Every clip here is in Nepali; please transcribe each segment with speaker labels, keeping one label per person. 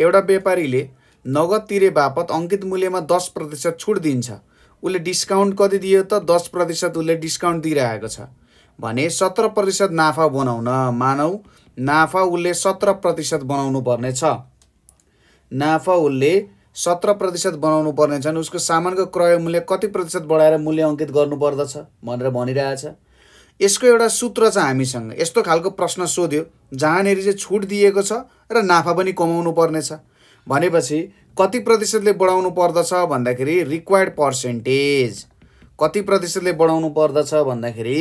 Speaker 1: एउटा व्यापारीले नगद तिरे बापत अङ्कित मूल्यमा दस प्रतिशत छुट दिन्छ उसले डिस्काउन्ट कति दियो त दस प्रतिशत उसले डिस्काउन्ट दिइरहेको छ भने सत्र प्रतिशत नाफा बनाउन मानौ नाफा उसले सत्र प्रतिशत बनाउनु पर्नेछ नाफा उसले सत्र प्रतिशत बनाउनु पर्नेछ उसको सामानको क्रय मूल्य कति प्रतिशत बढाएर मूल्य अङ्कित गर्नुपर्दछ भनेर भनिरहेछ यसको एउटा सूत्र छ हामीसँग यस्तो खालको प्रश्न सोध्यो जहाँनिर चाहिँ छुट दिएको छ र नाफा पनि कमाउनु पर्नेछ भनेपछि कति प्रतिशतले बढाउनु पर्दछ भन्दाखेरि रिक्वायर्ड पर्सेन्टेज कति प्रतिशतले बढाउनु पर्दछ भन्दाखेरि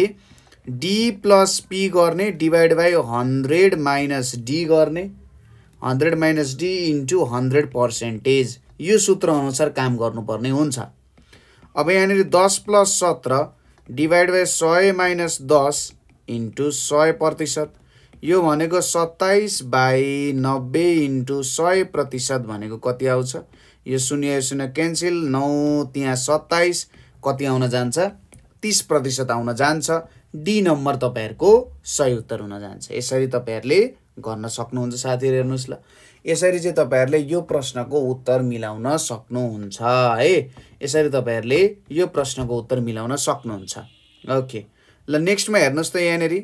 Speaker 1: डी प्लस पी गर्ने divide by hundred minus D गर्ने hundred minus D into hundred percentage यो सूत्र अनुसार काम गर्नुपर्ने हुन्छ अब यहाँनिर दस प्लस सत्र डिभाइड बाई सय माइनस दस इन्टु सय प्रतिशत यो भनेको सत्ताइस बाई नब्बे इन्टु सय प्रतिशत भनेको कति आउँछ यो शून्य शून्य क्यान्सिल नौ त्यहाँ सत्ताइस कति आउन जान्छ तिस प्रतिशत आउन जान्छ डी नम्बर तपाईँहरूको सही उत्तर हुन जान्छ यसरी तपाईँहरूले गर्न सक्नुहुन्छ साथीहरू हेर्नुहोस् ल यसरी चाहिँ तपाईँहरूले यो प्रश्नको उत्तर मिलाउन सक्नुहुन्छ है यसरी तपाईँहरूले यो प्रश्नको उत्तर मिलाउन सक्नुहुन्छ ओके ल नेक्स्टमा हेर्नुहोस् त यहाँनिर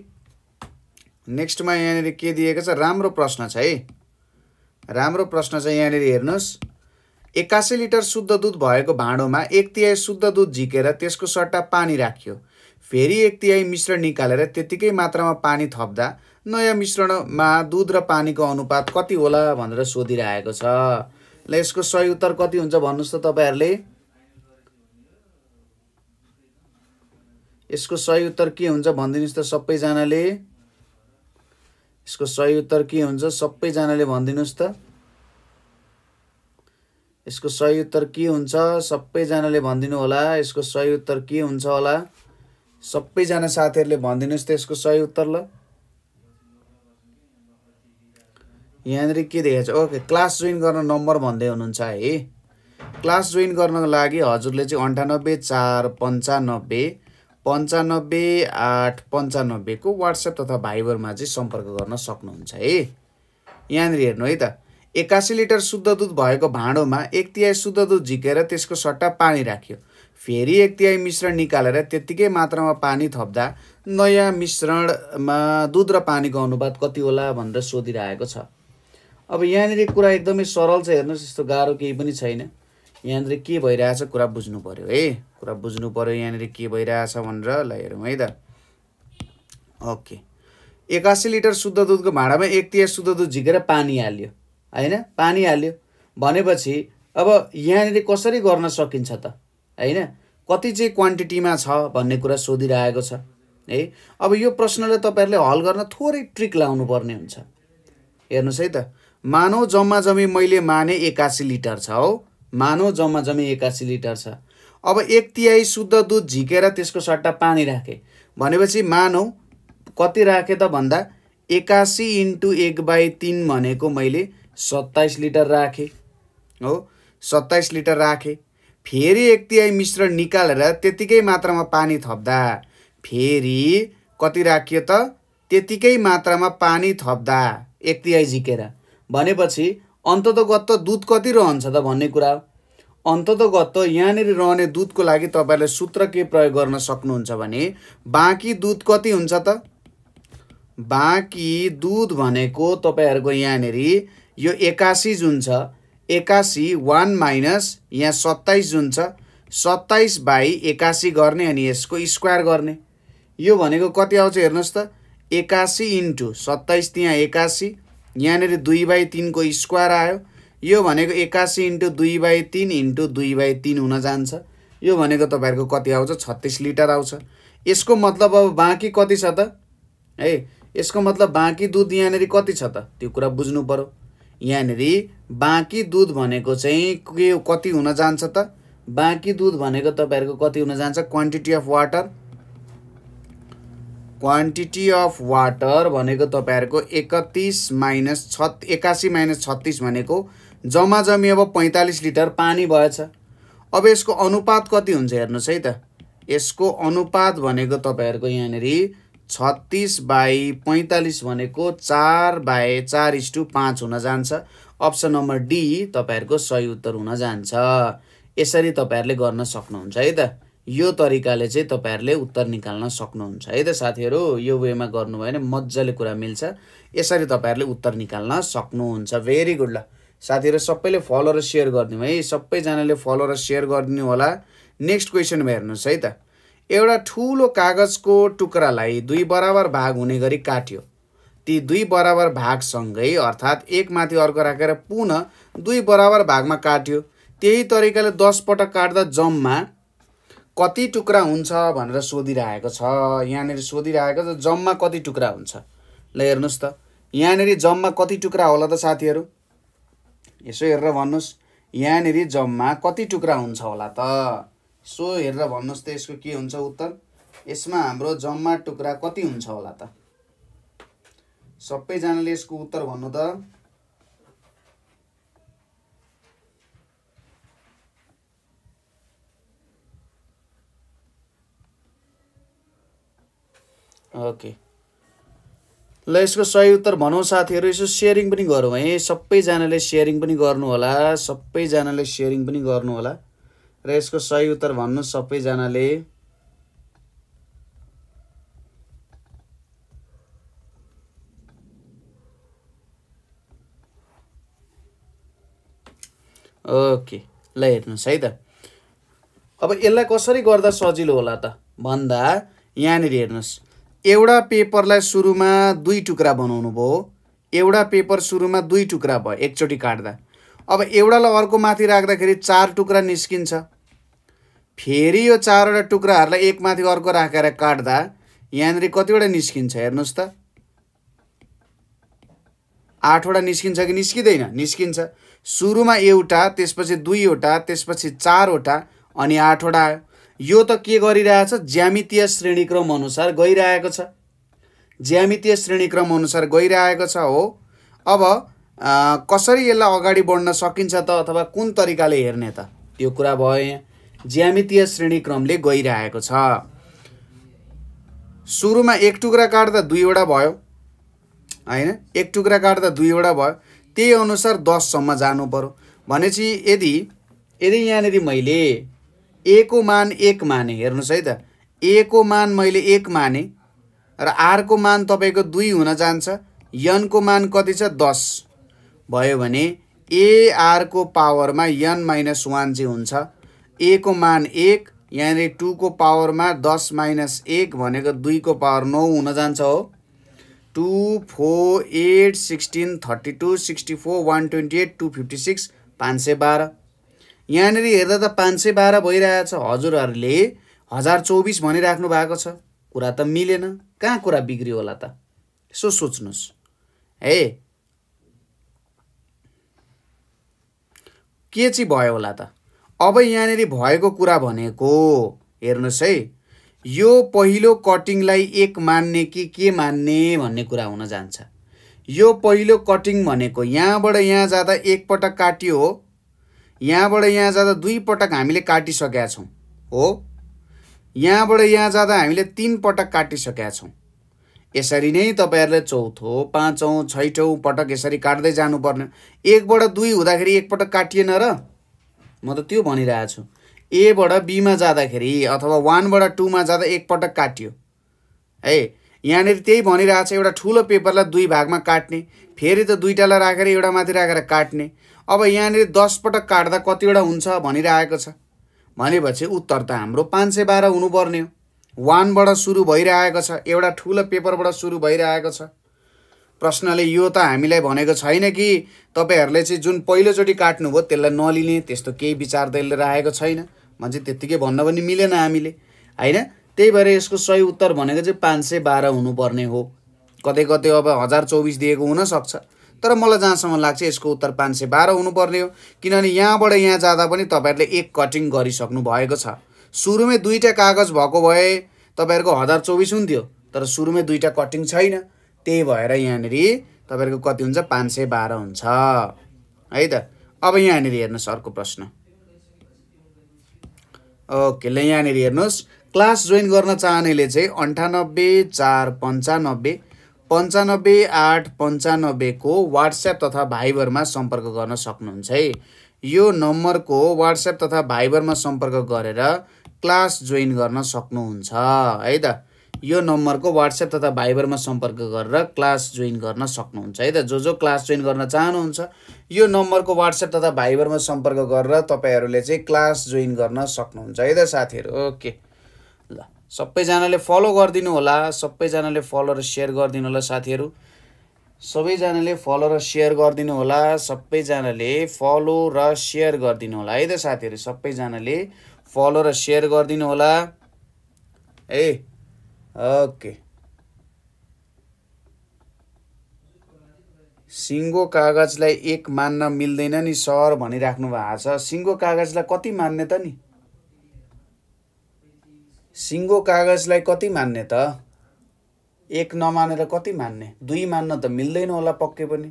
Speaker 1: नेक्स्टमा यहाँनिर के दिएको छ राम्रो प्रश्न छ है राम्रो प्रश्न छ यहाँनिर हेर्नुहोस् एक्कासी लिटर शुद्ध दुध भएको भाँडोमा एक तिहाई शुद्ध दुध झिकेर त्यसको सट्टा पानी राख्यो फेरि एक तिहाई मिश्रण निकालेर त्यत्तिकै मात्रामा पानी थप्दा नयाँ मिश्रणमा दुध र पानीको अनुपात कति होला भनेर सोधिरहेको छ ल यसको सही उत्तर कति हुन्छ भन्नुहोस् त तपाईँहरूले यसको सही उत्तर के हुन्छ भनिदिनुहोस् त सबैजनाले यसको सही उत्तर के हुन्छ सबैजनाले भनिदिनुहोस् त यसको सही उत्तर के हुन्छ सबैजनाले भनिदिनु होला यसको सही उत्तर के हुन्छ होला सबैजना साथीहरूले भनिदिनुहोस् त यसको सही उत्तर ल यहाँनिर के देखेको छ ओके क्लास जोइन गर्न नम्बर भन्दै हुनुहुन्छ है क्लास जोइन गर्नको लागि हजुरले चाहिँ अन्ठानब्बे चार पन्चानब्बे पन्चानब्बे आठ पन्चानब्बेको वाट्सएप तथा भाइबरमा चाहिँ सम्पर्क गर्न सक्नुहुन्छ है यहाँनिर हेर्नु है त एक्कासी लिटर शुद्ध दुध भएको भाँडोमा एक तिहाई शुद्ध दुध झिकेर त्यसको सट्टा पानी राख्यो फेरि एक तिहाई मिश्रण निकालेर त्यत्तिकै मात्रामा पानी थप्दा नयाँ मिश्रणमा दुध र पानीको अनुपात कति होला भनेर सोधिरहेको छ अब यहाँनिर कुरा एकदमै सरल छ हेर्नुहोस् यस्तो गाह्रो केही पनि छैन यहाँनिर के भइरहेछ कुरा बुझ्नु पऱ्यो है कुरा बुझ्नु पऱ्यो यहाँनिर के भइरहेछ भनेर ल हेरौँ है त ओके एकासी लिटर शुद्ध दुधको भाँडामा एक तिहार शुद्ध दुध झिकेर पानी हाल्यो होइन पानी हाल्यो भनेपछि अब यहाँनिर कसरी गर्न सकिन्छ त होइन कति चाहिँ क्वान्टिटीमा छ भन्ने कुरा सोधिरहेको छ है अब यो प्रश्नले तपाईँहरूले हल गर्न थोरै ट्रिक लाउनु पर्ने हुन्छ हेर्नुहोस् है त मानौ जम्मा जम्मी मैले माने एकासी लिटर छ हौ मानव जम्मा जम्मी एक्कासी लिटर छ अब एक तिहाई शुद्ध दुध झिकेर त्यसको सट्टा पानी राखेँ भनेपछि मानव कति राखेँ त भन्दा एक्कासी इन्टु एक बाई तिन भनेको मैले सत्ताइस लिटर राखेँ हो सत्ताइस लिटर राखेँ फेरि एक तिहाई मिश्रण निकालेर त्यतिकै मात्रामा पानी थप्दा फेरि कति राखियो त त्यतिकै मात्रामा पानी थप्दा एक तिहाई झिकेर भनेपछि अन्ततगत त दुध कति रहन्छ त भन्ने कुरा अन्ततगत त यहाँनिर रहने दुधको लागि तपाईँले सूत्र के प्रयोग गर्न सक्नुहुन्छ भने बाँकी दुध कति हुन्छ त बाँकी दुध भनेको तपाईँहरूको यहाँनिर यो एकासी जुन छ एकासी वान माइनस यहाँ सत्ताइस जुन छ सत्ताइस बाई एकासी गर्ने अनि यसको स्क्वायर गर्ने यो भनेको कति आउँछ हेर्नुहोस् त एकासी इन्टु सत्ताइस त्यहाँ एकासी यहाँनिर दुई बाई तिनको स्क्वायर आयो यो भनेको एक्कासी इन्टु दुई बाई तिन इन्टु दुई बाई तिन हुन जान्छ यो भनेको तपाईँहरूको कति आउँछ छत्तिस लिटर आउँछ यसको मतलब अब बाँकी कति छ त है यसको मतलब बाँकी दुध यहाँनिर कति छ त त्यो कुरा बुझ्नु पऱ्यो यहाँनिर बाँकी दुध भनेको चाहिँ के कति हुन जान्छ त बाँकी दुध भनेको तपाईँहरूको कति हुन जान्छ quantity of water quantity of water भनेको तपाईँहरूको एकतिस माइनस छ एकासी माइनस छत्तिस भनेको जम्मा जम्मी अब पैँतालिस लिटर पानी भएछ अब यसको अनुपात कति हुन्छ हेर्नुहोस् है त यसको अनुपात भनेको तपाईँहरूको यहाँनिर छत्तिस बाई पैँतालिस भनेको चार बाई चार इस्टु पाँच हुन जान्छ अप्सन नम्बर डी तपाईँहरूको सही उत्तर हुन जान्छ यसरी तपाईँहरूले गर्न सक्नुहुन्छ है त यो तरिकाले चाहिँ तपाईँहरूले उत्तर निकाल्न सक्नुहुन्छ है त साथीहरू यो वेमा गर्नुभयो भने मजाले कुरा मिल्छ यसरी तपाईँहरूले उत्तर निकाल्न सक्नुहुन्छ भेरी गुड ल साथीहरू सबैले फलो र सेयर गरिदिउँ है सबैजनाले फलो र सेयर गरिदिनु होला नेक्स्ट क्वेसनमा हेर्नुहोस् है त एउटा ठुलो कागजको टुक्रालाई दुई बराबर भाग हुने गरी काट्यो ती दुई बराबर भागसँगै अर्थात् एकमाथि अर्को राखेर पुनः दुई बराबर भागमा काट्यो त्यही तरिकाले दसपटक काट्दा जम्मा कति टुक्रा हुन्छ भनेर सोधिरहेको छ यहाँनिर सोधिरहेको छ जम्मा कति टुक्रा हुन्छ ल हेर्नुहोस् त यहाँनिर जम्मा कति टुक्रा होला त साथीहरू यसो हेरेर भन्नुहोस् यहाँनिर जम्मा कति टुक्रा हुन्छ होला त सो हेरेर भन्नुहोस् त यसको के हुन्छ उत्तर यसमा हाम्रो जम्मा टुक्रा कति हुन्छ होला त सबैजनाले यसको उत्तर भन्नु त ओके ल यसको सही उत्तर भनौँ साथीहरू यसो सेयरिङ पनि गरौँ है सबैजनाले सेयरिङ पनि गर्नुहोला सबैजनाले सेयरिङ पनि गर्नुहोला र यसको सही उत्तर भन्नु सबैजनाले ओके ल हेर्नुहोस् है त अब यसलाई कसरी गर्दा सजिलो होला त भन्दा यहाँनिर हेर्नुहोस् एउटा पेपरलाई सुरुमा दुई टुक्रा बनाउनु भयो एउटा पेपर सुरुमा दुई टुक्रा भयो एकचोटि काट्दा अब एउटालाई अर्को माथि राख्दाखेरि चार टुक्रा निस्किन्छ फेरि यो चारवटा टुक्राहरूलाई एकमाथि अर्को राखेर काट्दा यहाँनिर कतिवटा निस्किन्छ हेर्नुहोस् त आठवटा निस्किन्छ कि निस्किँदैन निस्किन्छ सुरुमा एउटा त्यसपछि दुईवटा त्यसपछि चारवटा अनि आठवटा आयो यो त के गरिरहेछ ज्यामितीय श्रेणीक्रम अनुसार गइरहेको छ ज्यामितीय श्रेणीक्रम अनुसार गइरहेको छ हो अब कसरी यसलाई अगाडि बढ्न सकिन्छ त अथवा कुन तरिकाले हेर्ने त त्यो कुरा भयो यहाँ ज्यामितीय श्रेणीक्रमले गइरहेको छ सुरुमा एक टुक्रा काट्दा दुईवटा भयो होइन एक टुक्रा काट्दा दुईवटा भयो त्यही अनुसार दससम्म जानु पऱ्यो भनेपछि यदि यदि यहाँनिर मैले ए को मान एक माने हेर्नुहोस् है त ए को मान मैले एक माने र आरको मान तपाईँको दुई हुन जान्छ यनको मान कति छ दस भयो भने एआरको पावरमा यन माइनस वान चाहिँ हुन्छ ए को मान एक यहाँनिर टुको पावरमा दस माइनस एक भनेको दुईको पावर नौ हुन जान्छ हो two four eight sixteen thirty two sixty four one twenty eight two fifty six पाँच सय बाह्र यहाँनिर हेर्दा त पाँच सय बाह्र भइरहेछ हजुरहरूले हजार चौबिस भनिराख्नु भएको छ कुरा त मिलेन कहाँ कुरा बिग्रियो होला त यसो सोच्नुहोस् है के चाहिँ भयो होला त अब यहाँनिर भएको कुरा भनेको हेर्नुहोस् है यो पहिलो कटिङलाई एक मान्ने कि के मान्ने भन्ने कुरा हुन जान्छ यो पहिलो कटिङ भनेको यहाँबाट यहाँ जाँदा एकपटक काटियो यहाँबाट यहाँ जाँदा दुई पटक हामीले काटिसकेका छौँ हो यहाँबाट यहाँ जाँदा हामीले तिन पटक काटिसकेका छौँ यसरी नै तपाईँहरूले चौथो पाँचौँ छैटौँ पटक यसरी काट्दै जानुपर्ने एकबाट दुई हुँदाखेरि एकपटक काटिएन र म त त्यो भनिरहेको छु एबाट बीमा जाँदाखेरि अथवा वानबाट टूमा जाँदा एकपटक काटियो है यहाँनिर त्यही भनिरहेको छ एउटा ठुलो पेपरलाई दुई भागमा काट्ने फेरि त दुईवटालाई राखेर एउटा माथि राखेर काट्ने अब यहाँनिर दसपटक काट्दा कतिवटा हुन्छ भनिरहेको छ भनेपछि उत्तर त हाम्रो पाँच सय बाह्र हुनुपर्ने हो वानबाट सुरु भइरहेको छ एउटा ठुलो पेपरबाट सुरु भइरहेको छ प्रश्नले यो त हामीलाई भनेको छैन कि तपाईँहरूले चाहिँ जुन पहिलोचोटि काट्नुभयो त्यसलाई नलिने त्यस्तो केही विचार त्यसले राखेको छैन चाहिँ त्यत्तिकै भन्न पनि मिलेन हामीले होइन त्यही भएर यसको सही उत्तर भनेको चाहिँ पाँच सय बाह्र हुनुपर्ने हो कतै कतै अब हजार चौबिस दिएको हुनसक्छ तर मलाई जहाँसम्म लाग्छ यसको उत्तर पाँच सय बाह्र हुनुपर्ने हो किनभने यहाँबाट यहाँ जाँदा पनि तपाईँहरूले एक कटिङ गरिसक्नु भएको छ सुरुमै दुईवटा कागज भएको भए तपाईँहरूको हजार चौबिस हुन्थ्यो तर सुरुमै दुईवटा कटिङ छैन त्यही भएर यहाँनिर तपाईँहरूको कति हुन्छ पाँच सय बाह्र हुन्छ है त अब यहाँनिर हेर्नुहोस् अर्को प्रश्न ओके ल यहाँनिर हेर्नुहोस् क्लास जोइन गर्न चाहनेले चाहिँ अन्ठानब्बे चार पन्चानब्बे पन्चानब्बे आठ पन्चानब्बेको वाट्सएप तथा भाइबरमा सम्पर्क गर्न सक्नुहुन्छ है यो नम्बरको वाट्सएप तथा भाइबरमा सम्पर्क गरेर क्लास जोइन गर्न सक्नुहुन्छ है त यो नम्बरको वाट्सएप तथा भाइबरमा सम्पर्क गरेर क्लास जोइन गर्न सक्नुहुन्छ है त जो जो क्लास जोइन गर्न चाहनुहुन्छ यो नम्बरको वाट्सएप तथा भाइबरमा सम्पर्क गरेर तपाईँहरूले चाहिँ क्लास जोइन गर्न सक्नुहुन्छ है त साथीहरू ओके ल सबैजनाले फलो गरिदिनु होला सबैजनाले फलो र सेयर गरिदिनु होला साथीहरू सबैजनाले फलो र सेयर गरिदिनु होला सबैजनाले फलो र सेयर गरिदिनु होला है त साथीहरू सबैजनाले फलो र सेयर गरिदिनु होला ए ओके सिङ्गो कागजलाई एक मान्न मिल्दैन नि सर भनिराख्नु भएको छ सिङ्गो कागजलाई कति मान्ने त नि सिङ्गो कागजलाई कति मान्ने त एक नमानेर कति मान्ने दुई मान्न त मिल्दैन होला पक्कै पनि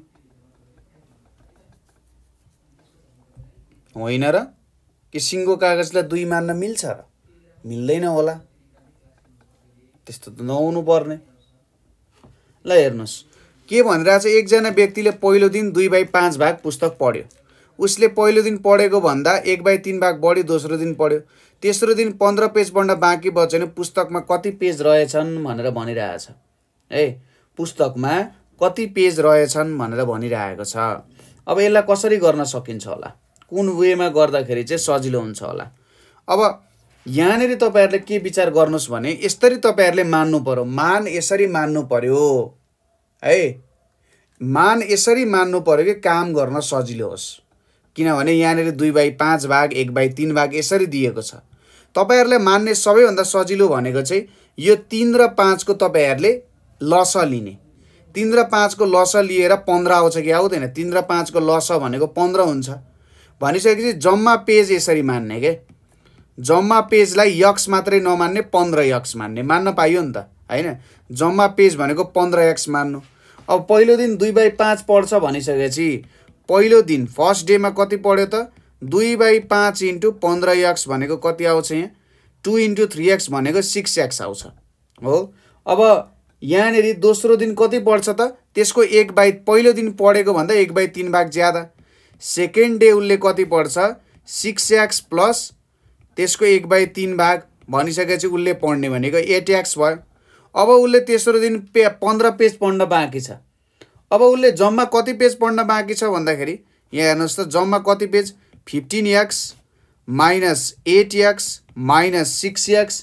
Speaker 1: होइन र कि सिङ्गो कागजलाई दुई मान्न मिल्छ र मिल्दैन होला त्यस्तो त नहुनु पर्ने ल हेर्नुहोस् के भनिरहेको छ एकजना व्यक्तिले पहिलो दिन दुई बाई पाँच भाग पुस्तक पढ्यो उसले पहिलो दिन पढेको भन्दा एक बाई तिन भाग बढी दोस्रो दिन पढ्यो तेस्रो दिन पन्ध्र पेज पढ्न बाँकी बच्यो भने पुस्तकमा कति पेज रहेछन् भनेर भनिरहेछ है पुस्तकमा कति पेज रहेछन् भनेर भनिरहेको छ अब यसलाई कसरी गर्न सकिन्छ होला कुन वेमा गर्दाखेरि चाहिँ सजिलो हुन्छ होला अब यहाँनिर तपाईँहरूले के विचार गर्नुहोस् भने यसरी तपाईँहरूले मान्नु पऱ्यो मान यसरी मान्नु पऱ्यो है मान यसरी मान्नु पऱ्यो कि काम गर्न सजिलो होस् किनभने यहाँनिर दुई बाई पाँच भाग एक बाई तिन भाग यसरी दिएको छ तपाईँहरूलाई मान्ने सबैभन्दा सजिलो भनेको चाहिँ यो तिन र पाँचको तपाईँहरूले लस लिने तिन र पाँचको लस लिएर पन्ध्र आउँछ कि आउँदैन तिन र पाँचको लस भनेको पन्ध्र हुन्छ भनिसकेपछि जम्मा पेज यसरी मान्ने के जम्मा पेजलाई यक्स मात्रै नमान्ने पन्ध्र यक्स मान्ने मान्न पाइयो नि त होइन जम्मा पेज भनेको पन्ध्र यक्स मान्नु अब पहिलो दिन दुई बाई पाँच पढ्छ भनिसकेपछि पहिलो दिन फर्स्ट डेमा कति पढ्यो त दुई बाई पाँच इन्टु पन्ध्र एक्स भनेको कति आउँछ यहाँ टु इन्टु थ्री एक्स भनेको सिक्स एक्स आउँछ हो अब यहाँनिर दोस्रो दिन कति पढ्छ त त्यसको एक बाई पहिलो दिन पढेको भन्दा एक बाई तिन भाग ज्यादा सेकेन्ड डे उसले कति पढ्छ सिक्स एक्स प्लस त्यसको एक बाई तिन भाग भनिसकेपछि उसले पढ्ने भनेको एट एक्स भयो अब उसले तेस्रो दिन पे पन्ध्र पेज पढ्न बाँकी छ अब उसले जम्मा कति पेज पढ्न बाँकी छ भन्दाखेरि यहाँ हेर्नुहोस् त जम्मा कति page fifteen x minus eight x minus six x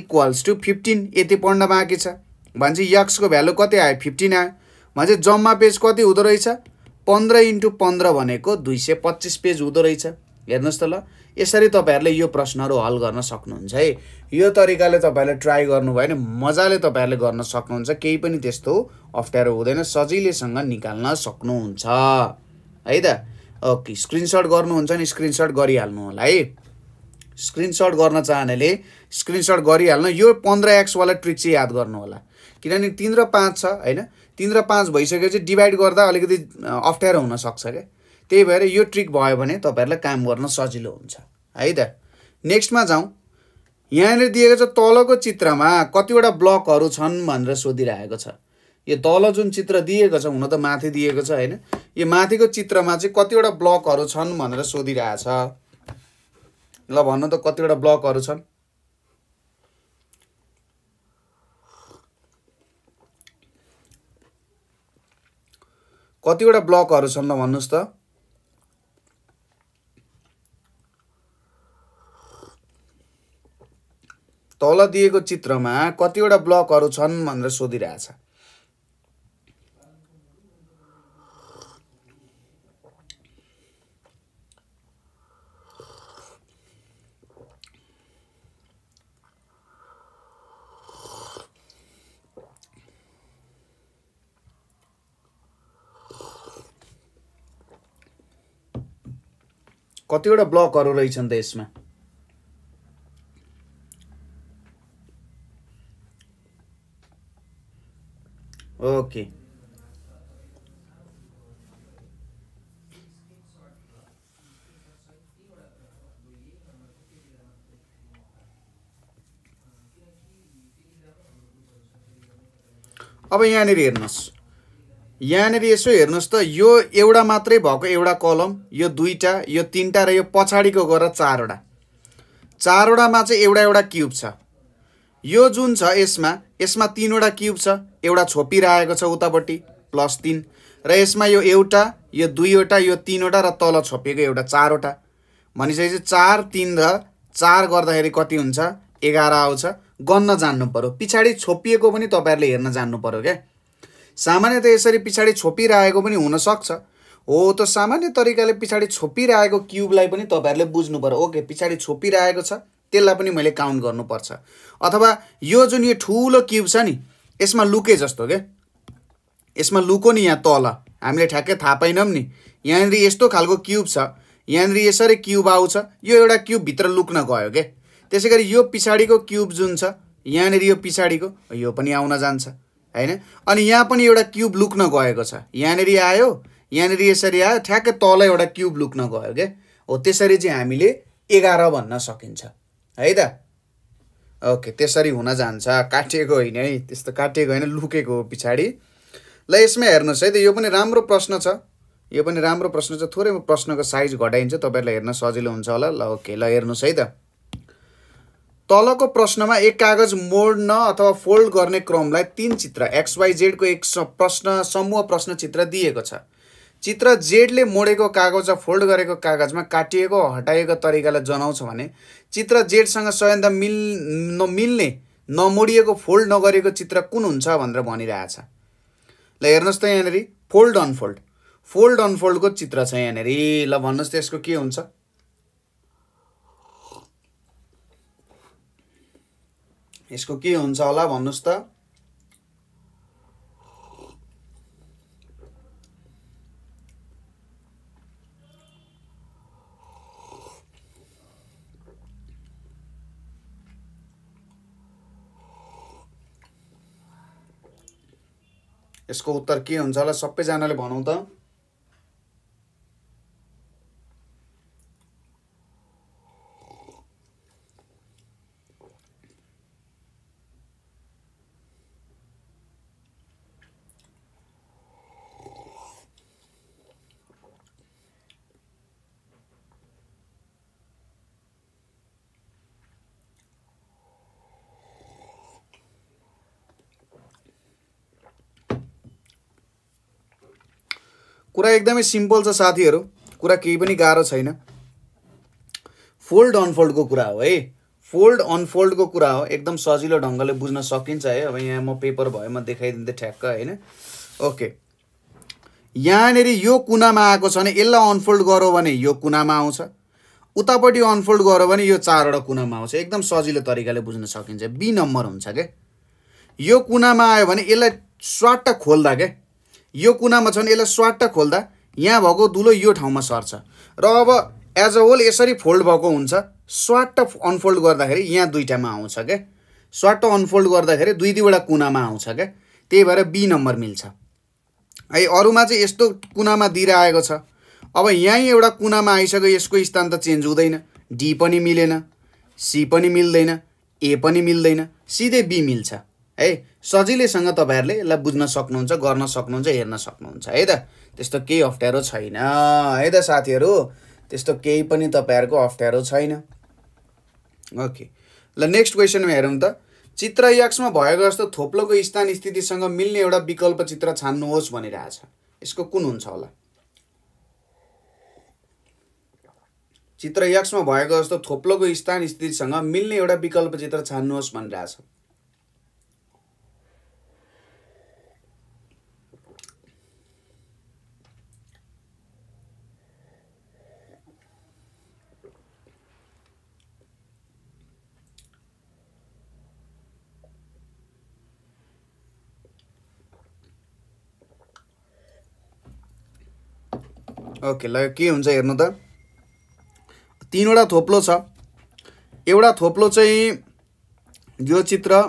Speaker 1: equals to fifteen यति पढ्न बाँकी छ भनेपछि यक्सको भ्यालु कति आयो फिफ्टिन आयो भनेपछि जम्मा पेज कति हुँदो रहेछ पन्ध्र इन्टु पन्ध्र भनेको दुई सय पच्चिस पेज हुँदो रहेछ हेर्नुहोस् त ल यसरी तपाईँहरूले यो प्रश्नहरू हल गर्न सक्नुहुन्छ है यो तरिकाले तपाईँहरूले ट्राई गर्नुभयो भने मजाले तपाईँहरूले गर्न सक्नुहुन्छ केही पनि त्यस्तो अप्ठ्यारो हुँदैन सजिलैसँग निकाल्न सक्नुहुन्छ है त ओके स्क्रिनसट गर्नुहुन्छ नि स्क्रिनसट गरिहाल्नु होला है स्क्रिनसट गर्न चाहनेले स्क्रिनसट गरिहाल्नु यो पन्ध्र एक्सवाला ट्रिक चाहिँ याद गर्नु होला किनभने तिन र पाँच छ होइन तिन र पाँच भइसकेपछि डिभाइड गर्दा अलिकति अप्ठ्यारो हुनसक्छ क्या त्यही भएर यो ट्रिक भयो भने तपाईँहरूलाई काम गर्न सजिलो हुन्छ है त नेक्स्टमा जाउँ यहाँनिर दिएको छ तलको चित्रमा कतिवटा ब्लकहरू छन् भनेर सोधिरहेको छ यो तल जुन चित्र दिएको छ हुन त माथि दिएको छ होइन यो माथिको चित्रमा चाहिँ कतिवटा ब्लकहरू छन् भनेर सोधिरहेछ ल भन्नु त कतिवटा ब्लकहरू छन् कतिवटा ब्लकहरू छन् ल भन्नुहोस् त तल दिएको चित्रमा कतिवटा ब्लकहरू छन् भनेर सोधिरहेछ कतिवटा ब्लकहरू रहेछन् त यसमा ओके अब यहाँनिर हेर्नुहोस् यहाँनिर यसो हेर्नुहोस् त यो एउटा मात्रै भएको एउटा कलम यो दुईवटा यो तिनवटा र यो पछाडिको गएर चारवटा चारवटामा चाहिँ एउटा एउटा क्युब छ यो जुन छ यसमा यसमा तिनवटा क्युब छ एउटा छोपिरहेको छ उतापट्टि प्लस तिन र यसमा यो एउटा यो दुईवटा यो तिनवटा र तल छोपिएको एउटा चारवटा भनिसकेपछि चार तिन र चार गर्दाखेरि कति हुन्छ एघार आउँछ गन्न जान्नु पऱ्यो पछाडि छोपिएको पनि तपाईँहरूले हेर्न जान्नु पऱ्यो क्या सामान्यत यसरी पछाडि छोपिरहेको पनि हुनसक्छ हो त सामान्य तरिकाले पछाडि छोपिरहेको क्युबलाई पनि तपाईँहरूले बुझ्नु पऱ्यो ओके पछाडि छोपिरहेको छ त्यसलाई पनि मैले काउन्ट गर्नुपर्छ अथवा यो जुन यो ठुलो क्युब छ नि यसमा लुके जस्तो के यसमा लुको नि यहाँ तल हामीले ठ्याक्कै थाहा पाएनौँ नि यहाँनिर यस्तो खालको क्युब छ यहाँनिर यसरी क्युब आउँछ यो एउटा भित्र लुक्न गयो के त्यसै गरी यो पछाडिको क्युब जुन छ यहाँनिर यो पछाडिको यो पनि आउन जान्छ होइन अनि यहाँ पनि एउटा क्युब लुक्न गएको छ यहाँनिर आयो यहाँनिर यसरी आयो ठ्याक्कै तल एउटा क्युब लुक्न गयो के हो त्यसरी चाहिँ हामीले एघार भन्न सकिन्छ है त ओके त्यसरी हुन जान्छ काटिएको होइन है त्यस्तो काटिएको होइन लुकेको हो पछाडि ल यसमा हेर्नुहोस् है त यो पनि राम्रो प्रश्न छ यो पनि राम्रो प्रश्न छ थोरै प्रश्नको साइज घटाइन्छ तपाईँहरूलाई हेर्न सजिलो हुन्छ होला ल ओके ल हेर्नुहोस् है त तलको प्रश्नमा एक कागज मोड्न अथवा फोल्ड गर्ने क्रमलाई तिन चित्र एक्सवाई जेडको एक प्रश्न समूह प्रश्न चित्र दिएको छ चित्र जेडले मोडेको कागज र फोल्ड गरेको कागजमा काटिएको हटाइएको तरिकालाई जनाउँछ भने चित्र जेडसँग सयन्दा मिल् नमिल्ने नमोडिएको फोल्ड नगरेको चित्र कुन हुन्छ भनेर भनिरहेछ ल हेर्नुहोस् त यहाँनिर फोल्ड अनफोल्ड फोल्ड अनफोल्डको चित्र छ यहाँनिर ल भन्नुहोस् त यसको के हुन्छ यसको के हुन्छ होला भन्नुहोस् त यसको उत्तर के हुन्छ होला सबैजनाले भनौँ त कुरा एकदमै सिम्पल छ साथीहरू कुरा केही पनि गाह्रो छैन फोल्ड अनफोल्डको कुरा हो है फोल्ड अनफोल्डको कुरा हो एकदम सजिलो ढङ्गले बुझ्न सकिन्छ है अब यहाँ म पेपर भयो म देखाइदिन्थेँ ठ्याक्क होइन ओके यहाँनिर यो कुनामा आएको छ भने यसलाई अनफोल्ड गरौँ भने यो कुनामा आउँछ उतापट्टि अनफोल्ड गरौँ भने यो चारवटा कुनामा आउँछ एकदम सजिलो तरिकाले बुझ्न सकिन्छ बी नम्बर हुन्छ क्या यो कुनामा आयो भने यसलाई स्वाट्ट खोल्दा क्या यो कुनामा छ भने यसलाई स्वाट खोल्दा यहाँ भएको दुलो यो ठाउँमा सर्छ र अब एज अ होल यसरी फोल्ड भएको हुन्छ स्वाट अनफोल्ड गर्दाखेरि यहाँ दुइटामा आउँछ क्या स्वाट अनफोल्ड गर्दाखेरि दुई दुईवटा कुनामा आउँछ क्या त्यही भएर बी नम्बर मिल्छ है अरूमा चाहिँ यस्तो कुनामा दिइरहेको छ अब यहीँ एउटा कुनामा आइसक्यो यसको स्थान त चेन्ज हुँदैन डी पनि मिलेन सी पनि मिल्दैन ए पनि मिल्दैन सिधै बी मिल्छ है सजिलैसँग तपाईँहरूले यसलाई बुझ्न सक्नुहुन्छ गर्न सक्नुहुन्छ हेर्न सक्नुहुन्छ है त त्यस्तो केही अप्ठ्यारो छैन है त साथीहरू त्यस्तो केही पनि तपाईँहरूको अप्ठ्यारो छैन ओके ल नेक्स्ट क्वेसनमा हेरौँ त चित्र यक्समा भएको जस्तो थोप्लोको स्थान स्थितिसँग मिल्ने एउटा विकल्प चित्र छान्नुहोस् भनिरहेछ यसको कुन हुन्छ होला चित्र यक्समा भएको जस्तो थोप्लोको स्थान स्थितिसँग मिल्ने एउटा विकल्प चित्र छान्नुहोस् भनिरहेछ ओके ल के हुन्छ हेर्नु त तिनवटा थोप्लो छ एउटा थोप्लो चाहिँ यो चित्र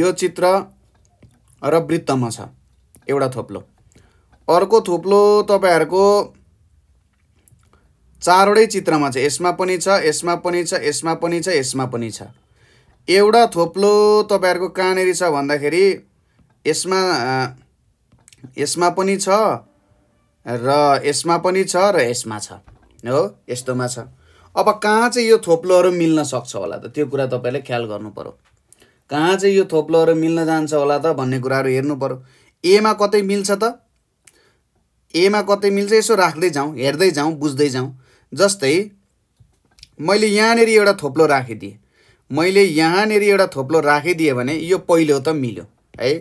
Speaker 1: यो चित्र र वृत्तमा छ एउटा थोप्लो अर्को थोप्लो तपाईँहरूको चारवटै चित्रमा छ यसमा पनि छ यसमा पनि छ यसमा पनि छ यसमा पनि छ एउटा थोप्लो तपाईँहरूको कहाँनिर छ भन्दाखेरि यसमा यसमा पनि छ र यसमा पनि छ र यसमा छ हो यस्तोमा छ अब कहाँ चाहिँ यो थोप्लोहरू मिल्न सक्छ होला त त्यो कुरा तपाईँले ख्याल गर्नु पऱ्यो कहाँ चाहिँ यो थोप्लोहरू मिल्न जान्छ होला त भन्ने कुराहरू हेर्नु पऱ्यो एमा कतै मिल्छ त एमा कतै मिल्छ यसो राख्दै जाउँ हेर्दै जाउँ बुझ्दै जाउँ जस्तै मैले यहाँनिर एउटा थोप्लो राखिदिएँ मैले यहाँनिर एउटा थोप्लो राखिदिएँ भने यो पहिलो त मिल्यो है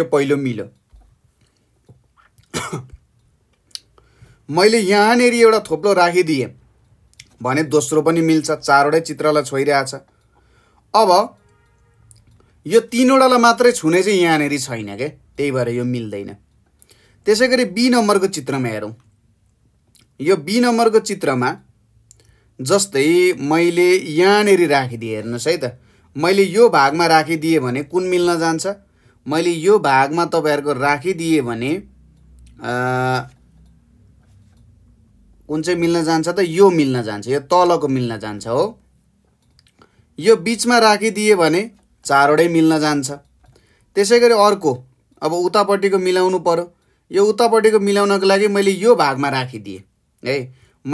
Speaker 1: यो पहिलो मिल्यो मैले यहाँनिर एउटा थोप्लो राखिदिएँ भने दोस्रो पनि मिल्छ चारवटै चित्रलाई छोइरहेछ अब यो तिनवटालाई मात्रै छुने चाहिँ यहाँनिर छैन क्या त्यही भएर यो मिल्दैन त्यसै गरी बी नम्बरको चित्रमा हेरौँ यो बी नम्बरको चित्रमा जस्तै मैले यहाँनिर राखिदिएँ हेर्नुहोस् है त मैले यो भागमा राखिदिएँ भने कुन मिल्न जान्छ मैले यो भागमा तपाईँहरूको राखिदिएँ भने कुन चाहिँ मिल्न जान्छ त यो मिल्न जान्छ यो तलको मिल्न जान्छ हो यो बिचमा राखिदिए भने चारवटै मिल्न जान्छ त्यसै गरी अर्को अब उतापट्टिको मिलाउनु पऱ्यो यो उतापट्टिको मिलाउनको लागि मैले यो भागमा राखिदिएँ है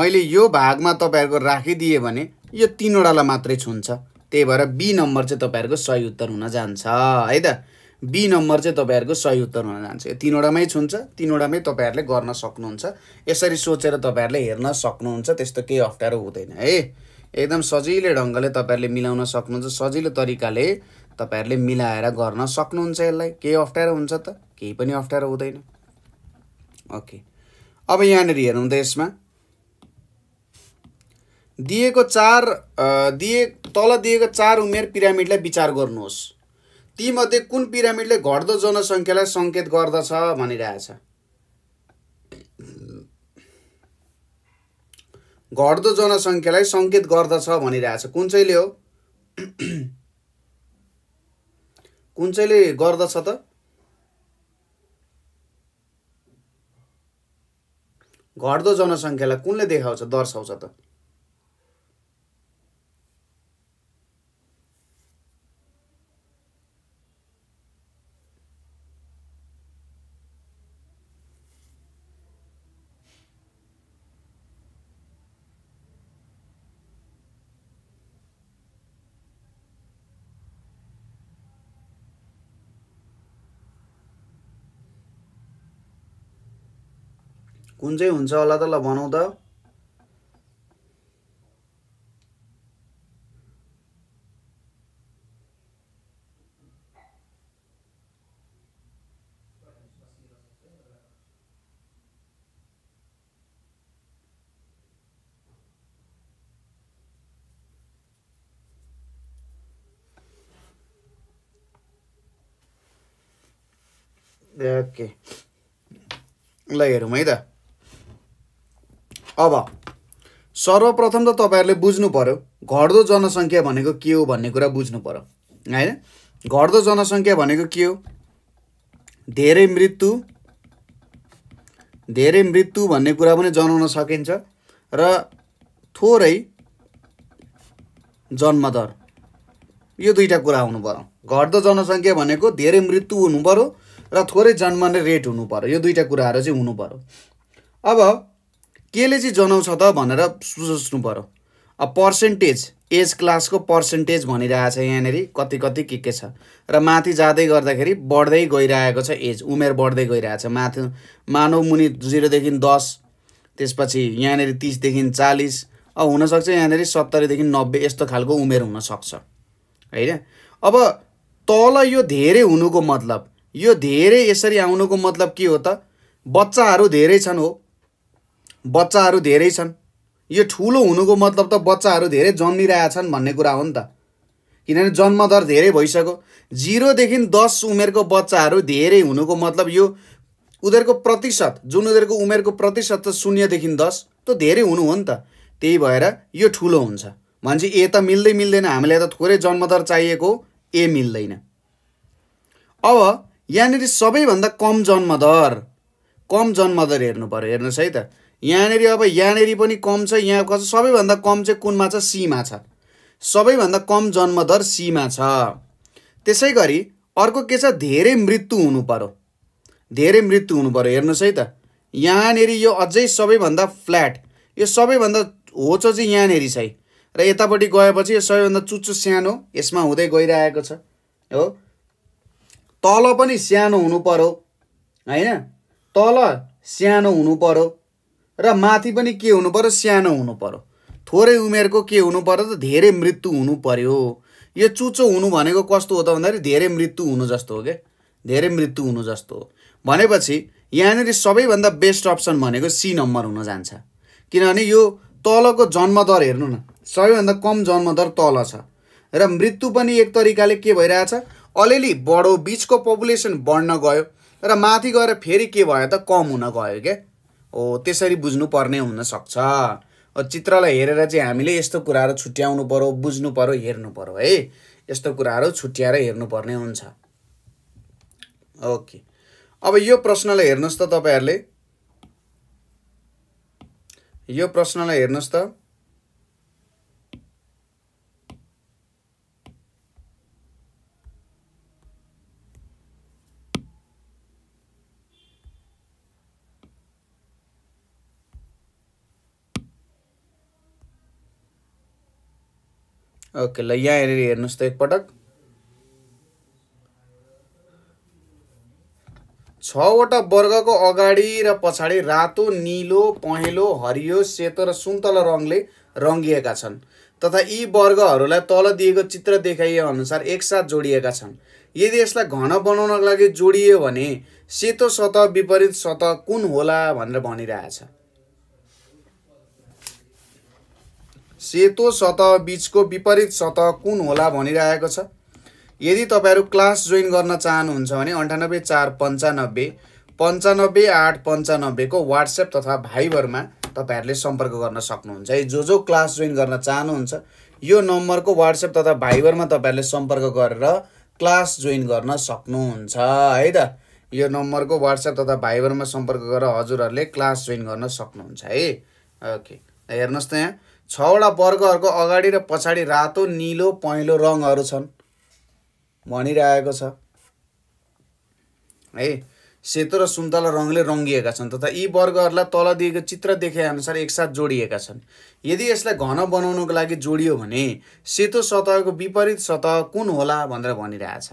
Speaker 1: मैले यो भागमा तपाईँहरूको राखिदिएँ भने यो तिनवटालाई मात्रै छुन्छ त्यही भएर बी नम्बर चाहिँ तपाईँहरूको सही उत्तर हुन जान्छ है त बी नम्बर चाहिँ तपाईँहरूको सही उत्तर हुन जान्छ यो तिनवटामै छुन्छ तिनवटामै तपाईँहरूले गर्न सक्नुहुन्छ यसरी सोचेर तपाईँहरूले हेर्न सक्नुहुन्छ त्यस्तो केही अप्ठ्यारो हुँदैन है एकदम सजिलो ढङ्गले तपाईँहरूले मिलाउन सक्नुहुन्छ सजिलो तरिकाले तपाईँहरूले मिलाएर गर्न सक्नुहुन्छ यसलाई केही अप्ठ्यारो हुन्छ त केही पनि अप्ठ्यारो हुँदैन ओके अब यहाँनिर हेर्नु त यसमा दिएको चार दिए तल दिएको चार उमेर पिरामिडलाई विचार गर्नुहोस् तीमध्ये कुन पिरामिडले घट्दो जनसङ्ख्यालाई सङ्केत गर्दछ भनिरहेछ घट्दो जनसङ्ख्यालाई सङ्केत गर्दछ भनिरहेछ कुन चाहिँले हो कुन चाहिँले गर्दछ त घट्दो जनसङ्ख्यालाई कुनले देखाउँछ दर्शाउँछ त कुन चाहिँ हुन्छ होला त ल भनौँ त ओके ल हेरौँ है त अब सर्वप्रथम त तपाईँहरूले बुझ्नु पऱ्यो घट्दो जनसङ्ख्या भनेको के हो भन्ने कुरा बुझ्नु पऱ्यो होइन घट्दो जनसङ्ख्या भनेको के हो धेरै मृत्यु धेरै मृत्यु भन्ने कुरा पनि जनाउन सकिन्छ र थोरै जन्मदर यो दुईवटा कुरा हुनु पऱ्यो घट्दो जनसङ्ख्या भनेको धेरै मृत्यु हुनु पऱ्यो र थोरै जन्मने रेट हुनु पऱ्यो यो दुईवटा कुराहरू चाहिँ हुनु पऱ्यो अब केले चाहिँ जनाउँछ त भनेर सोच्नु पऱ्यो अब पर्सेन्टेज एज क्लासको पर्सेन्टेज भनिरहेछ यहाँनिर कति कति के के छ र माथि जाँदै गर्दाखेरि बढ्दै गइरहेको छ एज उमेर बढ्दै गइरहेछ माथि मानव मुनि जिरोदेखि दस त्यसपछि यहाँनिर तिसदेखि चालिस अब हुनसक्छ यहाँनिर सत्तरीदेखि नब्बे यस्तो खालको उमेर हुनसक्छ होइन अब तल यो धेरै हुनुको मतलब यो धेरै यसरी आउनुको मतलब के हो त बच्चाहरू धेरै छन् हो बच्चाहरू धेरै छन् यो ठुलो हुनुको मतलब त बच्चाहरू धेरै जन्मिरहेछन् भन्ने कुरा हो नि त किनभने जन्मदर धेरै भइसक्यो जिरोदेखि दस उमेरको बच्चाहरू धेरै हुनुको मतलब यो उनीहरूको प्रतिशत जुन उनीहरूको उमेरको प्रतिशत त शून्यदेखि दस त धेरै हुनु हो नि त त्यही भएर यो ठुलो हुन्छ भनेपछि ए त मिल्दै मिल्दैन हामीलाई त थोरै जन्मदर चाहिएको ए मिल्दैन अब यहाँनिर सबैभन्दा कम जन्मदर कम जन्मदर हेर्नु पऱ्यो हेर्नुहोस् है त यहाँनेरि अब यहाँनेरि पनि कम छ यहाँ कस सबैभन्दा कम चाहिँ कुनमा छ सीमा छ सबैभन्दा कम जन्मदर सीमा छ त्यसै गरी अर्को के छ धेरै मृत्यु हुनु पर्यो धेरै मृत्यु हुनु पर्यो हेर्नुहोस् है त यहाँनिर यो अझै सबैभन्दा फ्ल्याट यो सबैभन्दा होचो चाहिँ यहाँनिर छ है र यतापट्टि गएपछि यो सबैभन्दा चुच्चो सानो यसमा हुँदै गइरहेको छ हो तल पनि सानो हुनु पर्यो होइन तल सानो हुनु पर्यो र माथि पनि के हुनु पऱ्यो सानो हुनु पऱ्यो थोरै उमेरको के हुनु पऱ्यो त धेरै मृत्यु हुनु पऱ्यो यो चुचो हुनु भनेको कस्तो हो त भन्दाखेरि धेरै मृत्यु हुनु जस्तो हो क्या धेरै मृत्यु हुनु जस्तो हो भनेपछि यहाँनिर सबैभन्दा बेस्ट अप्सन भनेको सी नम्बर हुन जान्छ किनभने यो तलको जन्मदर हेर्नु न सबैभन्दा कम जन्मदर तल छ र मृत्यु पनि एक तरिकाले के भइरहेछ अलिअलि बढो बिचको पपुलेसन बढ्न गयो र माथि गएर फेरि के भयो त कम हुन गयो क्या हो त्यसरी बुझ्नुपर्ने हुनसक्छ चित्रलाई हेरेर चाहिँ हामीले यस्तो कुराहरू छुट्याउनु पऱ्यो बुझ्नु पऱ्यो हेर्नु पऱ्यो है यस्तो कुराहरू छुट्याएर हेर्नुपर्ने हुन्छ ओके अब यो प्रश्नलाई हेर्नुहोस् त तपाईँहरूले यो प्रश्नलाई हेर्नुहोस् त ओके ल यहाँ हेरेर हेर्नुहोस् त एकपटक छवटा वर्गको अगाडि र पछाडि रातो निलो पहेँलो हरियो सेतो र सुन्तला रङले रङ्गिएका छन् तथा यी वर्गहरूलाई तल दिएको चित्र देखाइए अनुसार एकसाथ जोडिएका छन् यदि यसलाई घन बनाउनको लागि जोडियो भने सेतो सतह विपरीत सतह कुन होला भनेर भनिरहेछ सेतो सतह बिचको विपरीत सतह कुन होला भनिरहेको छ यदि तपाईँहरू क्लास जोइन गर्न चाहनुहुन्छ भने अन्ठानब्बे चार पन्चानब्बे पन्चानब्बे आठ पन्चानब्बेको वाट्सएप तथा भाइबरमा तपाईँहरूले सम्पर्क गर्न सक्नुहुन्छ है जो जो क्लास जोइन गर्न चाहनुहुन्छ यो नम्बरको वाट्सएप तथा भाइबरमा तपाईँहरूले सम्पर्क गरेर क्लास जोइन गर्न सक्नुहुन्छ है त यो नम्बरको वाट्सएप तथा भाइबरमा सम्पर्क गरेर हजुरहरूले क्लास जोइन गर्न सक्नुहुन्छ है ओके हेर्नुहोस् त यहाँ छवटा वर्गहरूको अगाडि र पछाडि रातो निलो पहेँलो रङहरू छन् भनिरहेको छ है सेतो र सुन्तला रङले रङ्गिएका छन् तथा यी वर्गहरूलाई तल दिएको चित्र देखाएअनुसार एकसाथ जोडिएका छन् यदि यसलाई घन बनाउनको लागि जोडियो भने सेतो सतहको विपरीत सतह कुन होला भनेर भनिरहेछ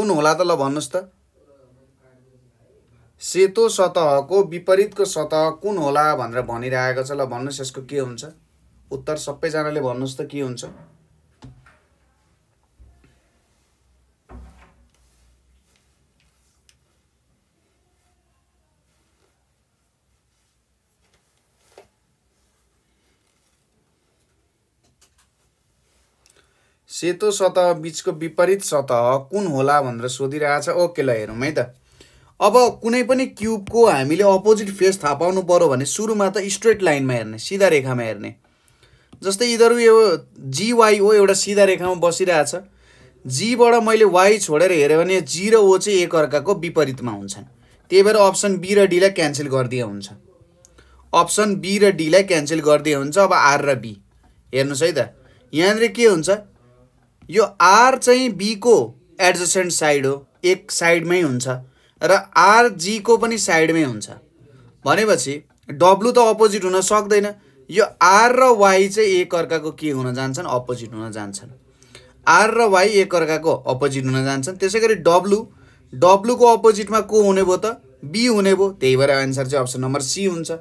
Speaker 1: कुन होला त ल भन्नुहोस् त सेतो सतहको विपरीतको सतह कुन होला भनेर भनिरहेको छ ल भन्नुहोस् यसको के हुन्छ उत्तर सबैजनाले भन्नुहोस् त के हुन्छ सेतो सतह बिचको विपरीत सतह कुन होला भनेर सोधिरहेछ ओके ल हेरौँ है त अब कुनै पनि क्युबको हामीले अपोजिट फेस थाहा पाउनु पऱ्यो भने सुरुमा त स्ट्रेट लाइनमा हेर्ने सिधा रेखामा हेर्ने जस्तै यिनीहरू यो जिवाई हो एउटा सिधा रेखामा बसिरहेछ जीबाट मैले वाई छोडेर हेऱ्यो भने जी र ओ चाहिँ एकअर्काको विपरीतमा हुन्छन् त्यही भएर अप्सन बी र डीलाई क्यान्सल गरिदिए हुन्छ अप्सन बी र डीलाई क्यान्सल गरिदिए हुन्छ अब आर र बी हेर्नुहोस् है त यहाँनिर के हुन्छ यो आर चाहिँ बीको एडजस्टेन्ट साइड हो एक साइडमै हुन्छ र आरजीको पनि साइडमै हुन्छ भनेपछि डब्लु त अपोजिट हुन सक्दैन यो आर र वाई चाहिँ एकअर्काको के हुन जान्छन् अपोजिट हुन जान्छन् आर र वाई एकअर्काको अपोजिट हुन जान्छन् त्यसै गरी डब्लु डब्लुको अपोजिटमा को हुने भयो त बी हुने भयो त्यही भएर एन्सर चाहिँ अप्सन नम्बर सी हुन्छ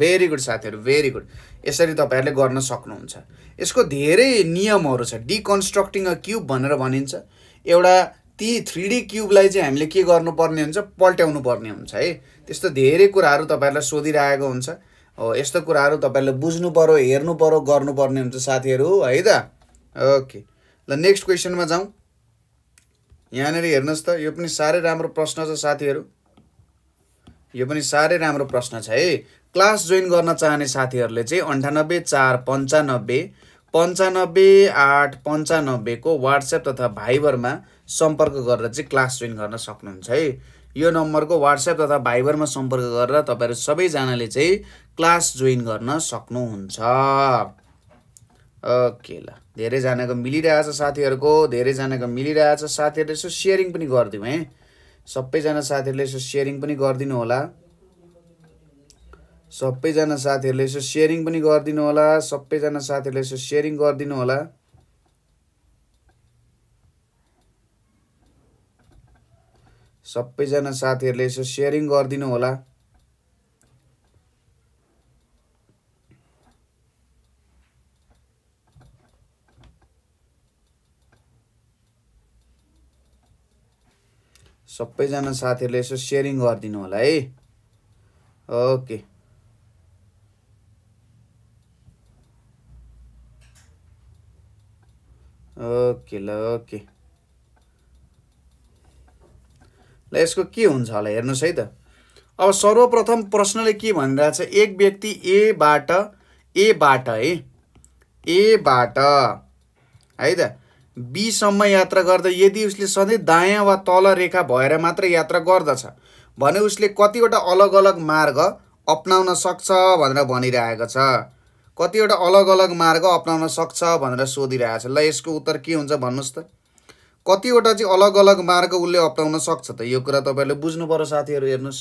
Speaker 1: भेरी गुड साथीहरू भेरी गुड यसरी तपाईँहरूले गर्न सक्नुहुन्छ यसको धेरै नियमहरू छ डिकन्स्ट्रक्टिङ अ क्युब भनेर भनिन्छ एउटा ती थ्री डी क्युबलाई चाहिँ हामीले के गर्नुपर्ने हुन्छ पल्ट्याउनु पर्ने हुन्छ है त्यस्तो धेरै कुराहरू तपाईँहरूलाई सोधिरहेको हुन्छ हो यस्तो कुराहरू तपाईँहरूले बुझ्नु पऱ्यो हेर्नु पऱ्यो गर्नुपर्ने हुन्छ साथीहरू है त ओके ल नेक्स्ट क्वेसनमा जाउँ यहाँनिर हेर्नुहोस् त यो पनि साह्रै राम्रो प्रश्न छ साथीहरू यो पनि साह्रै राम्रो प्रश्न छ है क्लास जोइन गर्न चाहने साथीहरूले चाहिँ अन्ठानब्बे चार पन्चानब्बे पन्चानब्बे आठ पन्चानब्बेको वाट्सएप तथा भाइबरमा सम्पर्क गरेर चाहिँ क्लास जोइन गर्न सक्नुहुन्छ है यो नम्बरको वाट्सएप तथा भाइबरमा सम्पर्क गरेर तपाईँहरू सबैजनाले चाहिँ क्लास जोइन गर्न सक्नुहुन्छ ओके ल धेरैजनाको मिलिरहेछ साथीहरूको धेरैजनाको मिलिरहेछ साथीहरूले यसो सेयरिङ पनि गरिदिउँ है सबैजना साथीहरूले यसो सेयरिङ पनि गरिदिनु होला सबैजना साथीहरूले यसो सेयरिङ पनि गरिदिनु होला सबैजना साथीहरूले यसो सेयरिङ गरिदिनु होला सबैजना साथीहरूले यसो सेयरिङ गरिदिनु होला सबैजना साथीहरूले यसो सेयरिङ गरिदिनु होला है ओके ओके ल ओके ल यसको के हुन्छ होला हेर्नुहोस् है त अब सर्वप्रथम प्रश्नले के भनिरहेछ एक व्यक्ति एबाट एबाट है एबाट है त बीसम्म यात्रा गर्दा यदि उसले सधैँ दायाँ वा तल रेखा भएर मात्र यात्रा गर्दछ भने उसले कतिवटा अलग अलग मार्ग अप्नाउन सक्छ भनेर भनिरहेको छ कतिवटा अलग अलग मार्ग अप्नाउन सक्छ भनेर सोधिरहेको छ ल यसको उत्तर के हुन्छ भन्नुहोस् त कतिवटा चाहिँ अलग अलग मार्ग उसले अप्नाउन सक्छ त यो कुरा तपाईँहरूले बुझ्नु पऱ्यो साथीहरू हेर्नुहोस्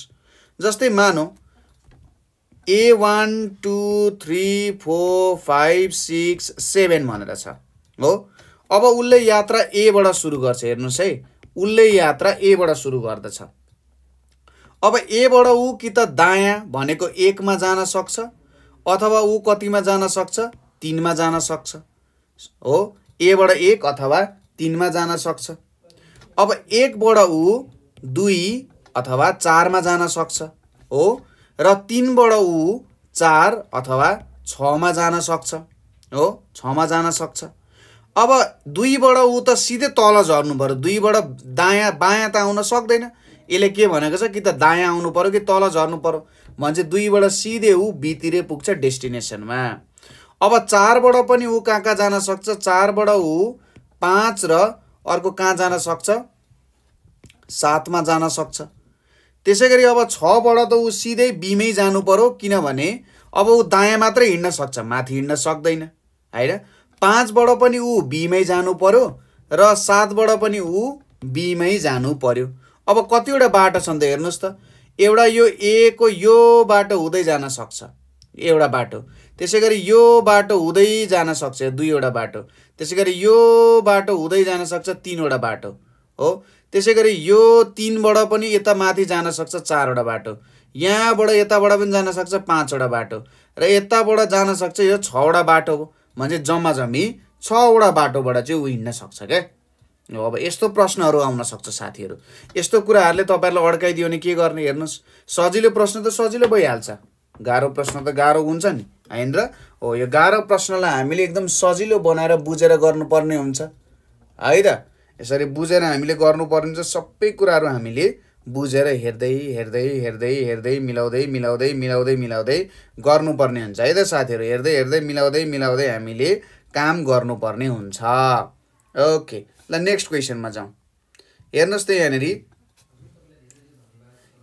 Speaker 1: जस्तै मानौ A one two three four five six seven भनेर छ हो अब उसले यात्रा एबाट सुरु गर्छ हेर्नुहोस् है उसले यात्रा एबाट सुरु गर्दछ अब एबाट ऊ कि त दायाँ भनेको एकमा जान सक्छ अथवा ऊ कतिमा जान सक्छ तिनमा जान सक्छ हो एबाट एक अथवा तिनमा जान सक्छ अब एकबाट ऊ दुई अथवा चारमा जान सक्छ हो र तिनबाट ऊ चार अथवा छमा जान सक्छ हो छमा जान सक्छ अब दुईबाट ऊ त सिधै तल झर्नु पऱ्यो दुईबाट दायाँ बायाँ त आउन सक्दैन यसले के भनेको छ कि त दायाँ आउनु पऱ्यो कि तल झर्नु पऱ्यो भने चाहिँ दुईबाट सिधै ऊ बितिरै पुग्छ डेस्टिनेसनमा अब चारबाट पनि ऊ कहाँ कहाँ जान सक्छ चारबाट ऊ पाँच र अर्को कहाँ जान सक्छ सातमा जान सक्छ त्यसै गरी अब छबाट त ऊ सिधै बिमै जानु पऱ्यो किनभने अब ऊ दायाँ मात्रै हिँड्न सक्छ माथि हिँड्न सक्दैन होइन पाँचबाट पनि ऊ बीमै जानु पऱ्यो र सातबाट पनि ऊ बीमै जानु पऱ्यो अब कतिवटा बाटो छन् त हेर्नुहोस् त एउटा यो ए को यो बाटो हुँदै जान सक्छ एउटा बाटो त्यसै गरी यो बाटो हुँदै जान सक्छ दुईवटा बाटो त्यसै गरी यो बाटो हुँदै जान सक्छ तिनवटा बाटो हो त्यसै गरी यो तिनबाट पनि यता माथि जान सक्छ चारवटा बाटो यहाँबाट यताबाट पनि जान सक्छ पाँचवटा बाटो र यताबाट जान सक्छ यो छवटा बाटो भने जम्मा जम्मी छवटा बाटोबाट चाहिँ ऊ हिँड्न सक्छ क्या अब यस्तो प्रश्नहरू आउन सक्छ साथीहरू यस्तो कुराहरूले तपाईँहरूलाई अड्काइदियो भने के गर्ने हेर्नुहोस् सजिलो प्रश्न त सजिलो भइहाल्छ गाह्रो प्रश्न त गाह्रो हुन्छ नि होइन र हो यो गाह्रो प्रश्नलाई हामीले एकदम सजिलो बनाएर बुझेर गर्नुपर्ने हुन्छ है त यसरी बुझेर हामीले गर्नुपर्ने हुन्छ सबै कुराहरू हामीले बुझेर हेर्दै हेर्दै हेर्दै हेर्दै मिलाउँदै मिलाउँदै मिलाउँदै मिलाउँदै गर्नुपर्ने हुन्छ है त साथीहरू हेर्दै हेर्दै मिलाउँदै मिलाउँदै हामीले काम गर्नुपर्ने हुन्छ ओके ल नेक्स्ट क्वेसनमा जाउँ हेर्नुहोस् त यहाँनिर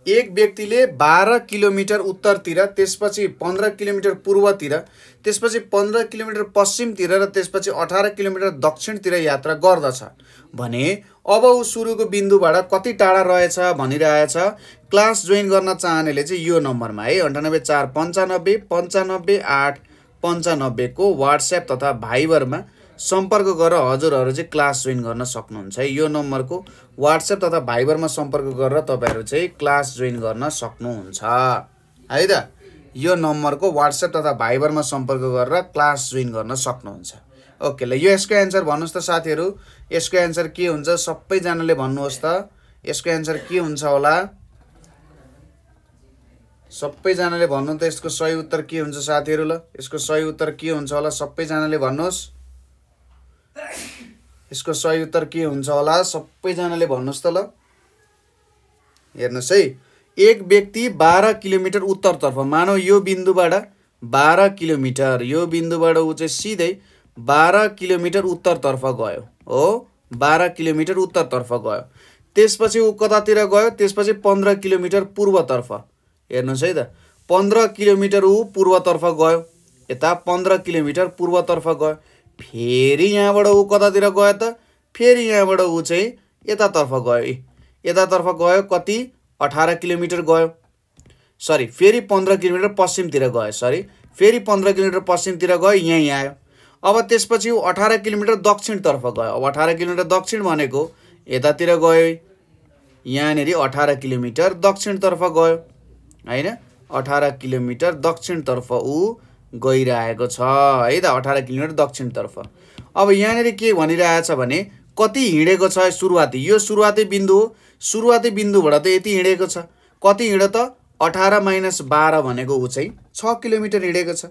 Speaker 1: एक व्यक्तिले बाह्र किलोमिटर उत्तरतिर त्यसपछि पन्ध्र किलोमिटर पूर्वतिर त्यसपछि पन्ध्र किलोमिटर पश्चिमतिर र त्यसपछि अठार किलोमिटर दक्षिणतिर यात्रा गर्दछ भने अब ऊ सुरुको बिन्दुबाट कति टाढा रहेछ भनिरहेछ क्लास जोइन गर्न चाहनेले चाहिँ यो नम्बरमा है अन्ठानब्बे चार पन्चानब्बे पन्चानब्बे आठ पन्चानब्बेको वाट्सएप तथा भाइबरमा सम्पर्क गरेर हजुरहरू चाहिँ क्लास जोइन गर्न सक्नुहुन्छ है यो नम्बरको वाट्सएप तथा भाइबरमा सम्पर्क गरेर तपाईँहरू चाहिँ क्लास जोइन गर्न सक्नुहुन्छ है त यो नम्बरको वाट्सएप तथा भाइबरमा सम्पर्क गरेर क्लास जोइन गर्न सक्नुहुन्छ ओके ल यो यसको एन्सर भन्नुहोस् त साथीहरू यसको एन्सर के हुन्छ सबैजनाले भन्नुहोस् त यसको एन्सर के हुन्छ होला सबैजनाले भन्नु त यसको सही उत्तर के हुन्छ साथीहरू ल यसको सही उत्तर के हुन्छ होला सबैजनाले भन्नुहोस् यसको सही उत्तर के हुन्छ होला सबैजनाले भन्नुहोस् त ल हेर्नुहोस् है एक व्यक्ति बाह्र किलोमिटर उत्तरतर्फ मानव यो बिन्दुबाट बाह्र किलोमिटर यो बिन्दुबाट ऊ चाहिँ सिधै बाह्र किलोमिटर उत्तरतर्फ गयो हो बाह्र किलोमिटर उत्तरतर्फ गयो त्यसपछि ऊ कतातिर गयो त्यसपछि पन्ध्र किलोमिटर पूर्वतर्फ हेर्नुहोस् है त पन्ध्र किलोमिटर ऊ पूर्वतर्फ गयो यता पन्ध्र किलोमिटर पूर्वतर्फ गयो फेरि यहाँबाट ऊ कतातिर गयो त फेरि यहाँबाट ऊ चाहिँ यतातर्फ गयो यतातर्फ गयो कति अठार किलोमिटर गयो सरी फेरि पन्ध्र किलोमिटर पश्चिमतिर गयो सरी फेरि पन्ध्र किलोमिटर पश्चिमतिर गयो यहीँ आयो अब त्यसपछि ऊ अठार किलोमिटर दक्षिणतर्फ गयो अब अठार किलोमिटर दक्षिण भनेको यतातिर गयो यहाँनिर अठार किलोमिटर दक्षिणतर्फ गयो होइन अठार किलोमिटर दक्षिणतर्फ ऊ गइरहेको छ है त अठार किलोमिटर दक्षिणतर्फ अब यहाँनिर के भनिरहेछ भने कति हिँडेको छ सुरुवाती यो सुरुवाती बिन्दु हो सुरुवाती बिन्दुबाट त यति हिँडेको छ कति हिँड त अठार माइनस बाह्र भनेको ऊ चाहिँ छ किलोमिटर हिँडेको छ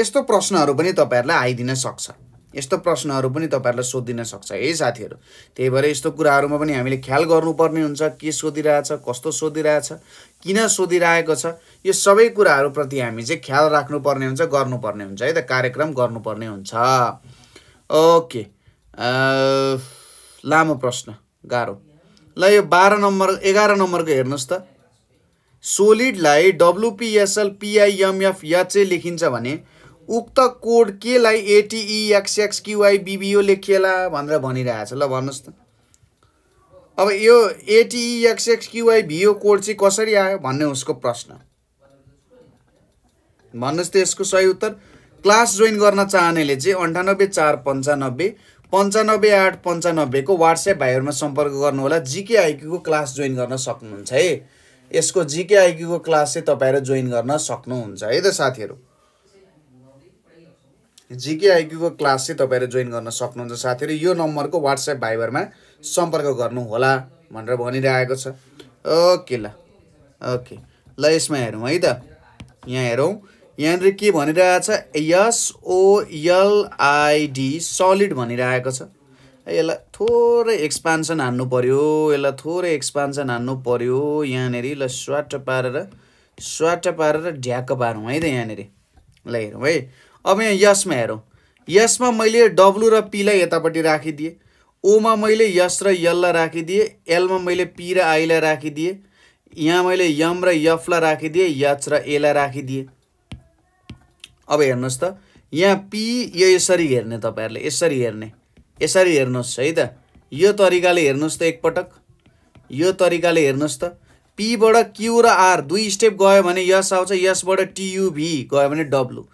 Speaker 1: यस्तो प्रश्नहरू पनि तपाईँहरूलाई आइदिन सक्छ यस्तो प्रश्नहरू पनि तपाईँहरूलाई सोधिन सक्छ है साथीहरू त्यही भएर यस्तो कुराहरूमा पनि हामीले ख्याल गर्नुपर्ने हुन्छ के सोधिरहेछ कस्तो सोधिरहेछ किन सोधिरहेको छ यो सबै कुराहरूप्रति हामी चाहिँ ख्याल राख्नुपर्ने हुन्छ गर्नुपर्ने हुन्छ है त कार्यक्रम गर्नुपर्ने हुन्छ ओके लामो प्रश्न गाह्रो ल यो बाह्र नम्बर एघार नम्बरको हेर्नुहोस् त सोलिडलाई डब्लुपिएसएल पिआइएमएफ चाहिँ लेखिन्छ भने उक्त कोड केलाई एटिई एक्सएक्स क्युआई बिबिओ लेखिएला भनेर भनिरहेछ ल भन्नुहोस् त अब यो एटिइएक्सएक्सक्युआई भिओ कोड चाहिँ कसरी आयो भन्ने उसको प्रश्न भन्नुहोस् त यसको सही उत्तर क्लास जोइन गर्न चाहनेले चाहिँ अन्ठानब्बे चार पन्चानब्बे पन्चानब्बे आठ पन्चानब्बेको वाट्सएप भाइहरूमा सम्पर्क गर्नु होला जिके आइक्यूको क्लास जोइन गर्न सक्नुहुन्छ है यसको जिके आइक्यूको क्लास चाहिँ तपाईँहरू जोइन गर्न सक्नुहुन्छ है त साथीहरू जिकेआइक्यूको क्लास चाहिँ तपाईँहरू जोइन गर्न सक्नुहुन्छ साथीहरू यो नम्बरको वाट्सएप भाइबरमा सम्पर्क गर्नुहोला भनेर भनिरहेको छ ओके ल ओके ल यसमा हेरौँ है त यहाँ हेरौँ यहाँनिर के भनिरहेको छ एसओएलआइडी सलिड भनिरहेको छ यसलाई थोरै एक्सपान्सन हान्नु पऱ्यो यसलाई थोरै एक्सपान्सन हान्नु पऱ्यो यहाँनिर ल स्वाट पारेर स्वाट पारेर ढ्याक्क पारौँ है त यहाँनिर ल हेरौँ है अब यहाँ यसमा हेरौँ यसमा मैले डब्लु र पीलाई यतापट्टि राखिदिएँ ओमा मैले यस र यललाई राखिदिएँ एलमा मैले पी र आईलाई राखिदिएँ यहाँ मैले यम र यफलाई राखिदिएँ यच र एलाई राखिदिएँ अब हेर्नुहोस् त यहाँ पी यो यसरी हेर्ने तपाईँहरूले यसरी हेर्ने यसरी हेर्नुहोस् है त यो तरिकाले हेर्नुहोस् त एकपटक यो तरिकाले हेर्नुहोस् त पीबाट क्यु र आर दुई स्टेप गयो भने यस आउँछ यसबाट टियुभी गयो भने डब्लु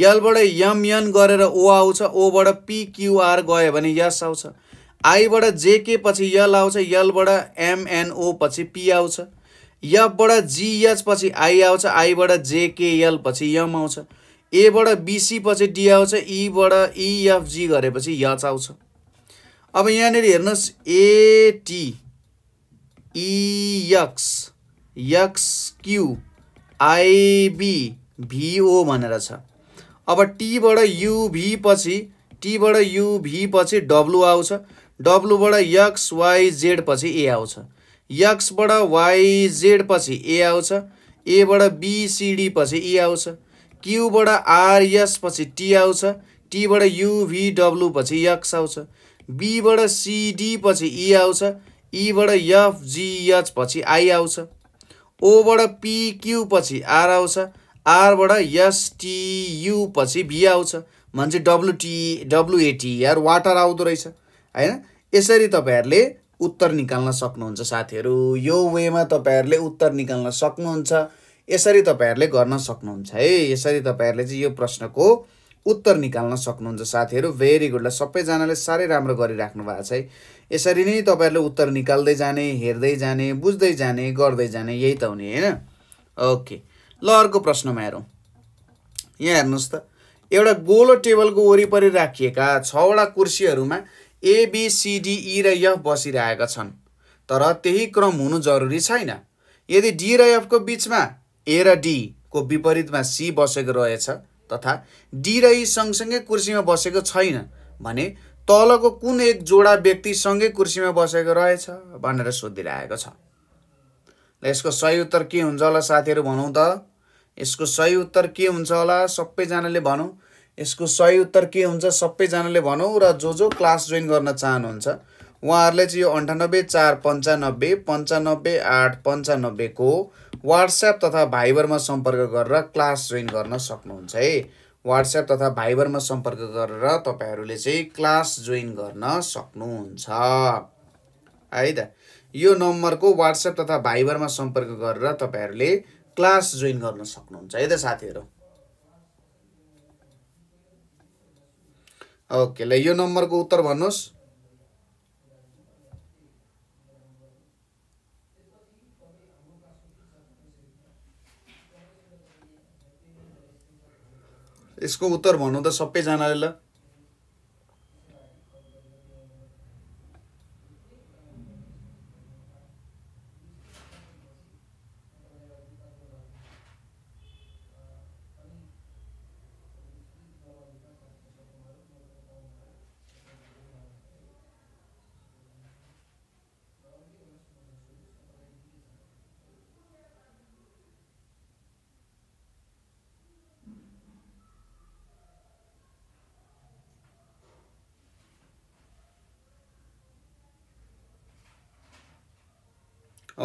Speaker 1: यलबाट यम यन गरेर ओ आउँछ ओबाट पिक्युआर गयो भने यस आउँछ आईबाट जेके पछि यल आउँछ यलबाट एमएनओ पछि पी आउँछ यफबाट जिएच पछि आई आउँछ आईबाट जेकेएल पछि यम आउँछ एबाट बिसी पछि डी आउँछ ईबाट इएफजी गरेपछि यच आउँछ अब यहाँनिर हेर्नुहोस् एटी इयक्स यक्स क्यु आइबी भिओ भनेर छ अब टीबाट युभी पछि टीबाट युभी पछि डब्लु आउँछ डब्लुबाट यक्स वाइ जेड पछि ए आउँछ यक्सबाट वाइ जेड पछि ए आउँछ एबाट बिसिडी पछि ई e आउँछ क्युबाट आरएस पछि टी आउँछ टीबाट युभिडब्लु पछि यक्स आउँछ बीबाट सिडी पछि ई e आउँछ ईबाट e एफजिएच पछि आई आउँछ ओबाट पिक्यु पछि आर आउँछ आरबाट एसटियु पछि भी आउँछ मान्छे डब्लुटी डब्लुएटिआर वाटर आउँदो रहेछ होइन यसरी तपाईँहरूले उत्तर निकाल्न सक्नुहुन्छ साथीहरू यो वेमा तपाईँहरूले उत्तर निकाल्न सक्नुहुन्छ यसरी तपाईँहरूले गर्न सक्नुहुन्छ है यसरी तपाईँहरूले चाहिँ यो प्रश्नको उत्तर निकाल्न सक्नुहुन्छ साथीहरू भेरी गुड ल सबैजनाले साह्रै राम्रो गरिराख्नु भएको छ है यसरी नै तपाईँहरूले उत्तर निकाल्दै जाने हेर्दै जाने बुझ्दै जाने गर्दै जाने यही त हुने होइन ओके ल अर्को प्रश्नमा हेरौँ यहाँ हेर्नुहोस् त एउटा गोलो टेबलको वरिपरि राखिएका छवटा कुर्सीहरूमा एबिसिडिई e र यफ बसिरहेका छन् तर त्यही क्रम हुनु जरुरी छैन यदि डी र एफको बिचमा ए र डीको विपरीतमा सी बसेको रहेछ तथा डी र ई e सँगसँगै कुर्सीमा बसेको छैन भने तलको कुन एक जोडा व्यक्तिसँगै कुर्सीमा बसेको रहेछ भनेर सोधिरहेको छ यसको सही उत्तर के हुन्छ होला साथीहरू भनौँ त यसको सही उत्तर के हुन्छ होला सबैजनाले भनौँ यसको सही उत्तर के हुन्छ सबैजनाले भनौँ र जो जो क्लास जोइन गर्न चाहनुहुन्छ उहाँहरूले चाहिँ यो अन्ठानब्बे चार पन्चानब्बे पन्चानब्बे आठ पन्चानब्बेको वाट्सएप तथा भाइबरमा सम्पर्क गरेर क्लास जोइन गर्न सक्नुहुन्छ है वाट्सएप तथा भाइबरमा सम्पर्क गरेर तपाईँहरूले चाहिँ क्लास जोइन गर्न सक्नुहुन्छ है त यो नम्बरको वाट्सएप तथा भाइबरमा सम्पर्क गरेर तपाईँहरूले क्लास जोइन गर्न सक्नुहुन्छ है त साथीहरू ओके ल यो नम्बरको उत्तर भन्नुहोस् यसको उत्तर भन्नु त सबैजनाले ल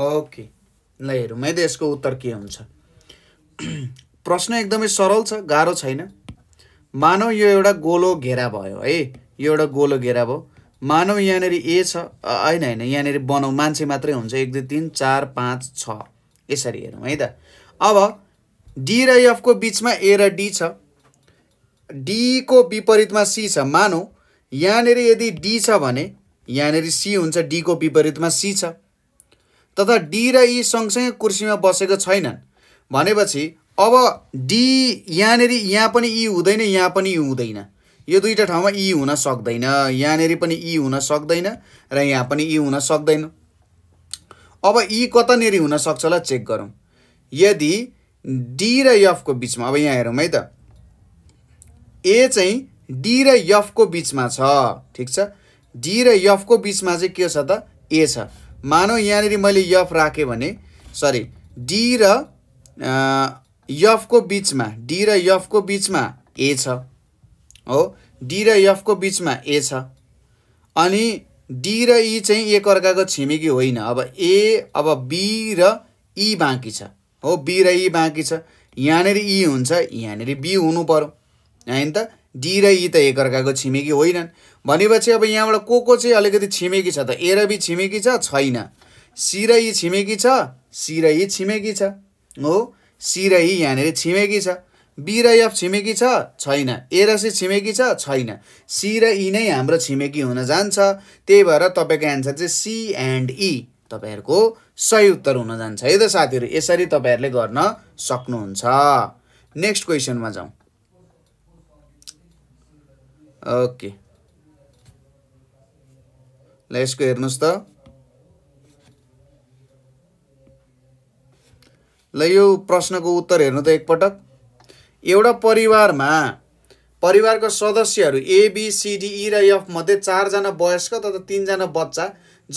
Speaker 1: ओके ल हेरौँ है त यसको उत्तर के हुन्छ प्रश्न एकदमै सरल छ गाह्रो छैन मानौ यो एउटा गोलो घेरा भयो है यो एउटा गोलो घेरा भयो मानौ यहाँनिर ए छ होइन होइन यहाँनिर बनाउ मान्छे मात्रै हुन्छ एक दुई तिन चार पाँच छ यसरी हेरौँ है त अब डी र एफको बिचमा ए र डी छ डीको विपरीतमा सी छ मानौ यहाँनिर यदि डी छ भने यहाँनिर सी हुन्छ डीको विपरीतमा सी छ तथा डी र ई सँगसँगै कुर्सीमा बसेको छैनन् भनेपछि अब डी यहाँनिर यहाँ पनि ई हुँदैन यहाँ पनि ई हुँदैन यो दुईवटा ठाउँमा ई हुन सक्दैन यहाँनिर पनि ई हुन सक्दैन र यहाँ पनि ई हुन सक्दैन अब ई कतानिर हुनसक्छ होला चेक गरौँ यदि डी र यफको बिचमा अब यहाँ हेरौँ है त ए चाहिँ डी र यफको बिचमा छ ठिक छ डी र यफको बिचमा चाहिँ के छ त ए छ मानौ यहाँनिर मैले यफ राखेँ भने सरी डी र यफको बिचमा डी र यफको बिचमा ए छ हो डी र यफको बिचमा ए छ अनि डी र ई e चाहिँ एकअर्काको छिमेकी होइन अब ए अब बी र ई e बाँकी छ हो बी र ई e बाँकी छ यहाँनिर इ हुन्छ यहाँनिर बी हुनु पऱ्यो होइन त डी र ई त एकअर्काको छिमेकी होइनन् भनेपछि अब यहाँबाट को को चाहिँ अलिकति छिमेकी छ त ए र बी छिमेकी छ छैन सी र e छिमेकी छ सी र e छिमेकी छ हो सी र e यहाँनिर छिमेकी छ बी र एफ छिमेकी छ छैन ए र सी छिमेकी छ छैन सी र ई नै हाम्रो छिमेकी हुन जान्छ त्यही भएर तपाईँको एन्सर चाहिँ सी एन्ड ई तपाईँहरूको सही उत्तर हुन जान्छ है त साथीहरू यसरी तपाईँहरूले गर्न सक्नुहुन्छ नेक्स्ट क्वेसनमा जाउँ ओके ल यसको हेर्नुहोस् त ल यो प्रश्नको उत्तर हेर्नु त एकपटक एउटा परिवारमा परिवारको सदस्यहरू एबिसिडिई e र यफ मध्ये चारजना वयस्क तथा तिनजना बच्चा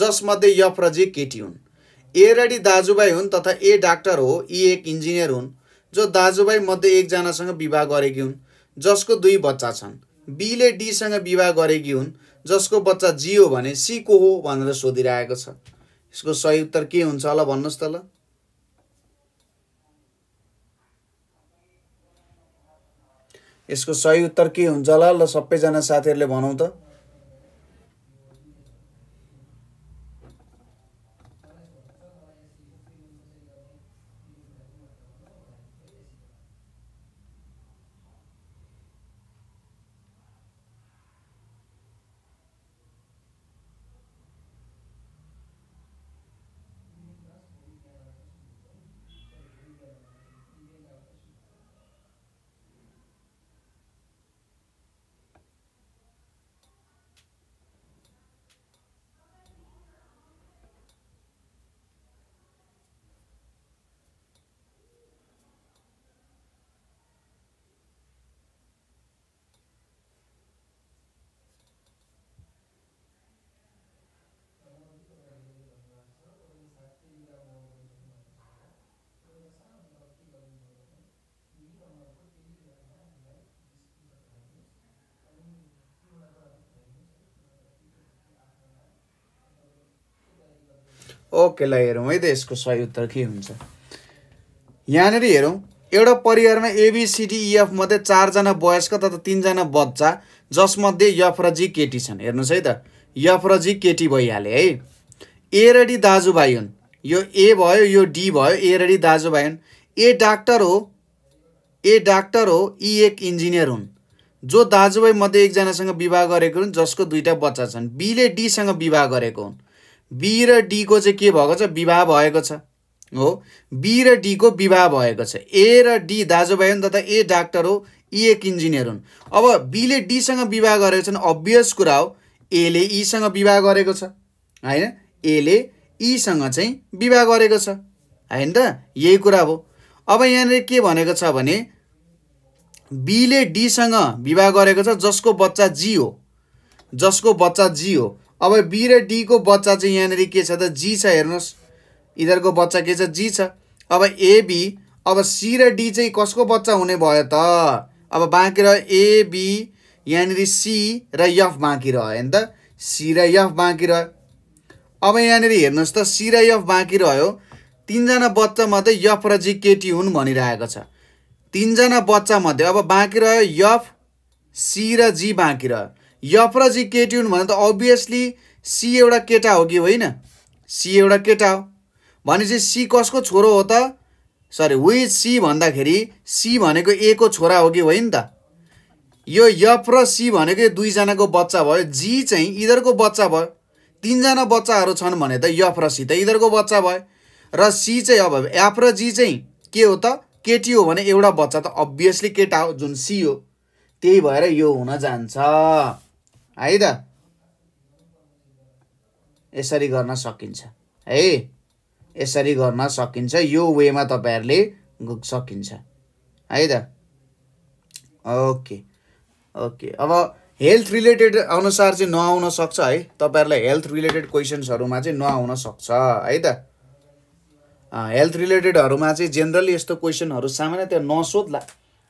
Speaker 1: जसमध्ये यफ र जे केटी हुन् ए र डी दाजुभाइ हुन् तथा ए डाक्टर हो यी e एक इन्जिनियर हुन् जो दाजुभाइ मध्ये एकजनासँग विवाह गरेकी हुन् जसको दुई बच्चा छन् बीले डीसँग विवाह गरेकी हुन् जसको बच्चा जियो भने सी को हो भनेर सोधिरहेको छ यसको सही उत्तर के हुन्छ होला भन्नुहोस् त ल यसको सही उत्तर के हुन्छ होला ल सबैजना साथीहरूले भनौँ त ओके ल हेरौँ है त यसको सही उत्तर के हुन्छ यहाँनिर हेरौँ एउटा परिवारमा एबिसिडिइएफ e, मध्ये चारजना वयस्क तथा तिनजना बच्चा जसमध्ये यफ र जी केटी छन् हेर्नुहोस् है त यफ र जी केटी भइहाले है ए रडी दाजुभाइ हुन् यो ए भयो यो डी भयो ए र दाजुभाइ हुन् ए डाक्टर हो ए डाक्टर हो यी e एक इन्जिनियर हुन् जो दाजुभाइ मध्ये एकजनासँग विवाह गरेको हुन् जसको दुईवटा बच्चा छन् बीले डीसँग विवाह गरेको हुन् बी र डीको चाहिँ के भएको छ विवाह भएको छ हो बी र डीको विवाह भएको छ ए र डी दाजुभाइ नि त ए डाक्टर हो ई एक इन्जिनियर हुन् अब बीले डीसँग विवाह गरेको छ छन् अभियस कुरा हो एले ईसँग e विवाह गरेको छ होइन एले ईसँग e चाहिँ विवाह गरेको छ होइन त यही कुरा हो अब यहाँनिर के भनेको छ भने बीले डीसँग विवाह गरेको छ जसको बच्चा जी हो जसको बच्चा जी हो अब बी र डीको बच्चा चाहिँ यहाँनिर के छ त जी छ हेर्नुहोस् यिनीहरूको बच्चा के छ जी छ अब एबी अब सी र डी चाहिँ कसको बच्चा हुने भयो त अब बाँकी रह्यो एबी यहाँनिर सी र यफ बाँकी रह्यो होइन त सी र यफ बाँकी रह्यो अब यहाँनिर हेर्नुहोस् त सी र यफ बाँकी रह्यो तिनजना बच्चा मात्रै यफ र जी केटी हुन् भनिरहेको छ तिनजना बच्चामध्ये अब बाँकी रह्यो यफ सी र जी बाँकी रह्यो यपरा चाहिँ केटी हुन् भने त अभियसली सी एउटा केटा हो कि होइन सी एउटा केटा हो भनेपछि सी कसको छोरो हो त सरी वि सी भन्दाखेरि सी भनेको ए को छोरा हो कि होइन त यो यप र सी भनेको दुईजनाको बच्चा भयो जी चाहिँ इधरको बच्चा भयो तिनजना बच्चाहरू छन् भने त यप र सी त इधरको बच्चा भयो र सी चाहिँ अब एप र जी चाहिँ के हो त केटी हो भने एउटा बच्चा त अभियसली केटा हो जुन सी हो त्यही भएर यो हुन जान्छ है त यसरी गर्न सकिन्छ है यसरी गर्न सकिन्छ यो वेमा तपाईँहरूले सकिन्छ है त ओके ओके अब हेल्थ रिलेटेड अनुसार चाहिँ नआउन सक्छ है तपाईँहरूलाई हेल्थ रिलेटेड क्वेसन्सहरूमा चाहिँ नआउन सक्छ है त हेल्थ रिलेटेडहरूमा चाहिँ जेनरली यस्तो क्वेसनहरू सामान्यतया नसोध्ला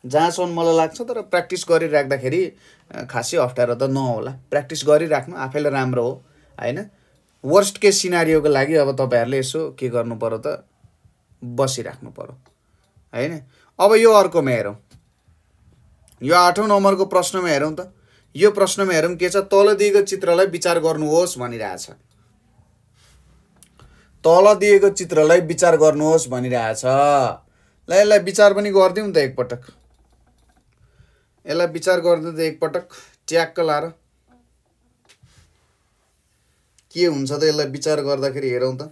Speaker 1: जहाँसम्म मलाई लाग्छ तर प्र्याक्टिस गरिराख्दाखेरि खासै अप्ठ्यारो त नहोला प्र्याक्टिस गरिराख्नु आफैलाई राम्रो हो होइन वर्स्ट केस सिनारीको लागि अब तपाईँहरूले यसो के गर्नु पर्यो त बसिराख्नु पर्यो होइन अब यो अर्कोमा हेरौँ यो आठौँ नम्बरको प्रश्नमा हेरौँ त यो प्रश्नमा हेरौँ के छ तल दिएको चित्रलाई विचार गर्नुहोस् भनिरहेछ तल दिएको चित्रलाई विचार गर्नुहोस् भनिरहेछ ल यसलाई विचार पनि गरिदिउँ त एकपटक यसलाई विचार गर्दा त एकपटक ट्याक्क लाएर के हुन्छ त यसलाई विचार गर्दाखेरि हेरौँ त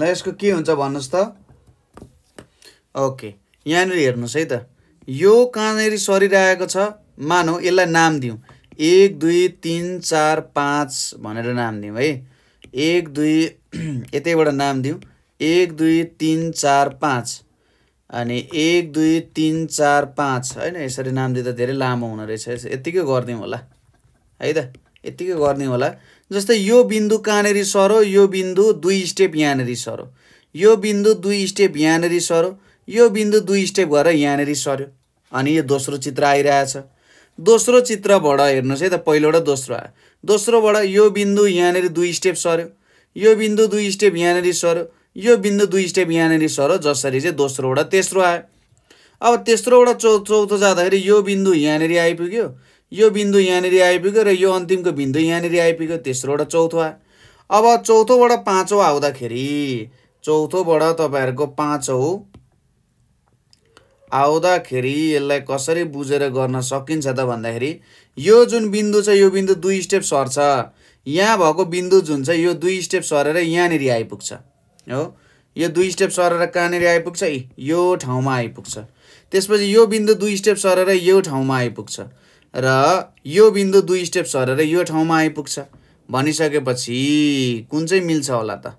Speaker 1: ल यसको के हुन्छ भन्नुहोस् त ओके यहाँनिर हेर्नुहोस् है त यो कहाँनिर सरिरहेको छ मानौ यसलाई नाम दिउँ एक दुई तिन चार पाँच भनेर नाम दिउँ है एक दुई यतैबाट नाम दिउँ एक दुई तिन चार पाँच अनि एक दुई तिन चार पाँच होइन यसरी नाम दिँदा धेरै लामो हुने रहेछ यतिकै गरिदिउँ होला है त यतिकै गरिदिउँ होला जस्तै यो बिन्दु कहाँनिर सरो यो बिन्दु दुई स्टेप यहाँनिर सरो यो बिन्दु दुई स्टेप यहाँनिर सरो यो बिन्दु दुई स्टेप गरेर यहाँनिर सर्यो अनि यो दोस्रो चित्र आइरहेछ दोस्रो चित्रबाट हेर्नुहोस् है त पहिलोबाट दोस्रो आयो दोस्रोबाट यो बिन्दु यहाँनिर दुई स्टेप सर्यो यो बिन्दु दुई स्टेप यहाँनिर सर्यो यो बिन्दु दुई स्टेप यहाँनिर सर्यो जसरी चाहिँ दोस्रोबाट तेस्रो आयो अब तेस्रोबाट चौ चौथो जाँदाखेरि यो बिन्दु यहाँनिर आइपुग्यो यो बिन्दु यहाँनिर आइपुग्यो र यो अन्तिमको बिन्दु यहाँनिर आइपुग्यो तेस्रोबाट चौथो अब चौथोबाट पाँचौँ आउँदाखेरि चौथोबाट तपाईँहरूको पाँचौँ आउँदाखेरि यसलाई कसरी बुझेर गर्न सकिन्छ त भन्दाखेरि यो जुन बिन्दु छ यो बिन्दु दुई स्टेप सर्छ यहाँ भएको बिन्दु जुन छ यो दुई स्टेप सरेर यहाँनिर आइपुग्छ हो यो दुई स्टेप सरेर कहाँनिर आइपुग्छ यो ठाउँमा आइपुग्छ त्यसपछि यो बिन्दु दुई स्टेप सरेर यो ठाउँमा आइपुग्छ र यो बिन्दु दुई स्टेप सरेर यो ठाउँमा आइपुग्छ भनिसकेपछि कुन चाहिँ मिल्छ होला त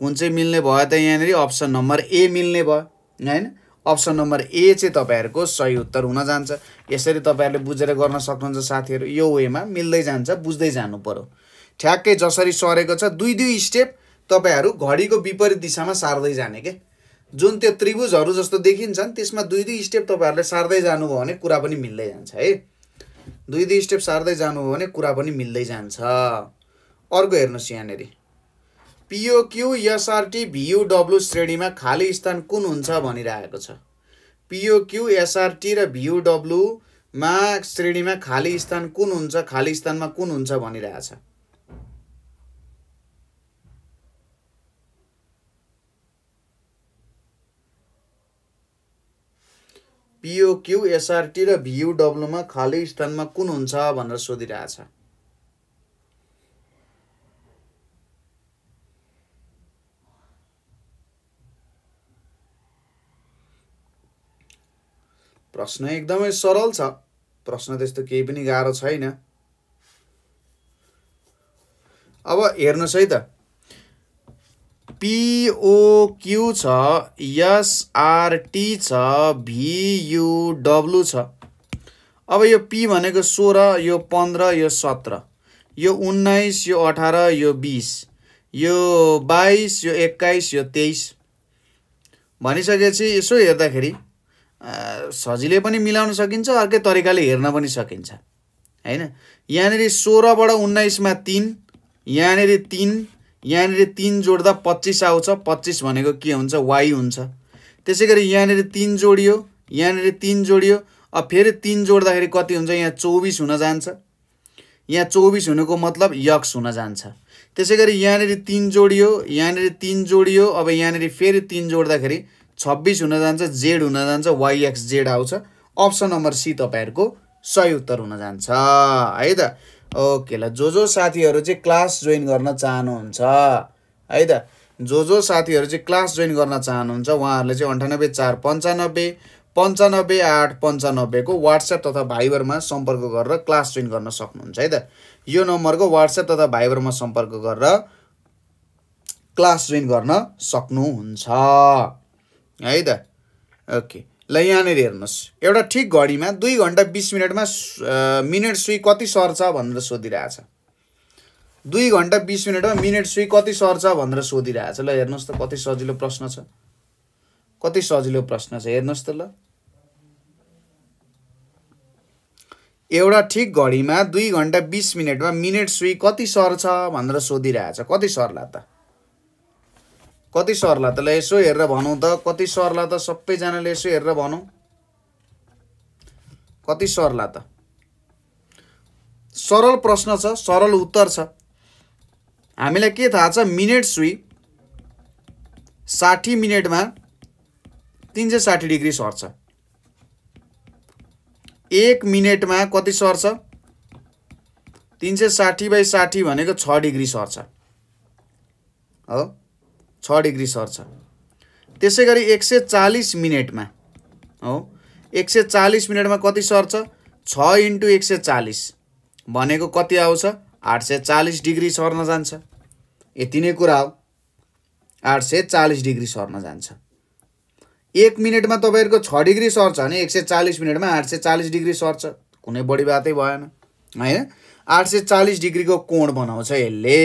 Speaker 1: कुन चाहिँ मिल्ने भयो त यहाँनिर अप्सन नम्बर ए मिल्ने भयो होइन अप्सन नम्बर ए चाहिँ तपाईँहरूको सही उत्तर हुन जान्छ यसरी तपाईँहरूले बुझेर गर्न सक्नुहुन्छ साथीहरू यो वेमा मिल्दै जान्छ बुझ्दै जानु पऱ्यो ठ्याक्कै जसरी सरेको छ दुई दुई स्टेप तपाईँहरू घडीको विपरीत दिशामा सार्दै जाने के जुन त्यो त्रिभुजहरू जस्तो देखिन्छन् त्यसमा दुई दुई स्टेप तपाईँहरूले सार्दै जानुभयो भने कुरा पनि मिल्दै जान्छ है दुई दुई स्टेप सार्दै जानु हो भने कुरा पनि मिल्दै जान्छ अर्को हेर्नुहोस् यहाँनिर पिओक्यु एसआरटी भियुडब्लु श्रेणीमा खाली स्थान कुन हुन्छ भनिरहेको छ पिओक्यु एसआरटी र भियुडब्लुमा श्रेणीमा खाली स्थान कुन हुन्छ खाली स्थानमा कुन हुन्छ छ पिओक्यु एसआरटी र भियुडब्लुमा खाली स्थानमा कुन हुन्छ भनेर सोधिरहेछ प्रश्न एकदमै सरल छ प्रश्न त्यस्तो केही पनि गाह्रो छैन अब हेर्नुहोस् है त पिओक्यु छ एसआरटी छ भियुडब्लु छ अब यो पी भनेको सोह्र यो पन्ध्र यो सत्र यो उन्नाइस यो अठार यो बिस यो बाइस यो एक्काइस यो तेइस भनिसकेपछि यसो हेर्दाखेरि सजिलै पनि मिलाउन सकिन्छ अर्कै तरिकाले हेर्न पनि सकिन्छ होइन यहाँनिर सोह्रबाट उन्नाइसमा तिन यहाँनिर तिन यहाँनिर तिन जोड्दा पच्चिस आउँछ पच्चिस भनेको के हुन्छ वाइ हुन्छ त्यसै गरी यहाँनिर तिन जोडियो यहाँनिर तिन जोडियो अब फेरि तिन जोड्दाखेरि कति हुन्छ यहाँ चौबिस हुन जान्छ यहाँ चौबिस हुनुको मतलब यक्स हुन जान्छ त्यसै गरी यहाँनिर तिन जोडियो यहाँनिर तिन जोडियो अब यहाँनिर फेरि तिन जोड्दाखेरि छब्बिस हुन जान्छ जेड हुन जान्छ वाइएक्स जेड आउँछ अप्सन नम्बर सी तपाईँहरूको सही उत्तर हुन जान्छ है त ओके ल जो जो साथीहरू चाहिँ क्लास जोइन गर्न चाहनुहुन्छ है त जो जो साथीहरू चाहिँ क्लास जोइन गर्न चाहनुहुन्छ उहाँहरूले चाहिँ अन्ठानब्बे चार पन्चानब्बे पन्चानब्बे आठ पन्चानब्बेको वाट्सएप तथा भाइबरमा सम्पर्क गरेर क्लास जोइन गर्न सक्नुहुन्छ है त यो नम्बरको वाट्सएप तथा भाइबरमा सम्पर्क गरेर क्लास जोइन गर्न सक्नुहुन्छ है त ओके ल यहाँनिर हेर्नुहोस् एउटा ठिक घडीमा दुई घन्टा बिस मिनटमा मिनट सुई कति सर्छ भनेर सोधिरहेछ दुई घन्टा बिस मिनटमा मिनट सुई कति सर्छ भनेर सोधिरहेछ ल हेर्नुहोस् त कति सजिलो प्रश्न छ कति सजिलो प्रश्न छ हेर्नुहोस् त ल एउटा ठिक घडीमा दुई घन्टा बिस मिनटमा मिनेट सुई कति सर्छ भनेर सोधिरहेछ कति सर्ला त कति सरला त ल यसो हेरेर भनौँ त कति सरला त सबैजनाले यसो हेरेर भनौँ कति सरला त सरल प्रश्न छ सरल उत्तर छ हामीलाई के थाहा छ मिनेट सुई साठी मिनटमा तिन सय साठी डिग्री सर्छ एक मिनटमा कति सर्छ तिन सय साठी बाई साठी भनेको छ डिग्री सर्छ हो छ डिग्री सर्छ त्यसै गरी एक सय चालिस मिनटमा हो एक सय चालिस मिनटमा कति सर्छ छ इन्टु एक सय चालिस भनेको कति आउँछ आठ सय चालिस डिग्री सर्न जान्छ यति नै कुरा हो आठ सय चालिस डिग्री सर्न जान्छ एक मिनटमा तपाईँहरूको छ डिग्री सर्छ भने एक सय चालिस मिनटमा आठ सय चालिस डिग्री सर्छ कुनै बढी बातै भएन होइन आठ सय चालिस डिग्रीको कोण बनाउँछ यसले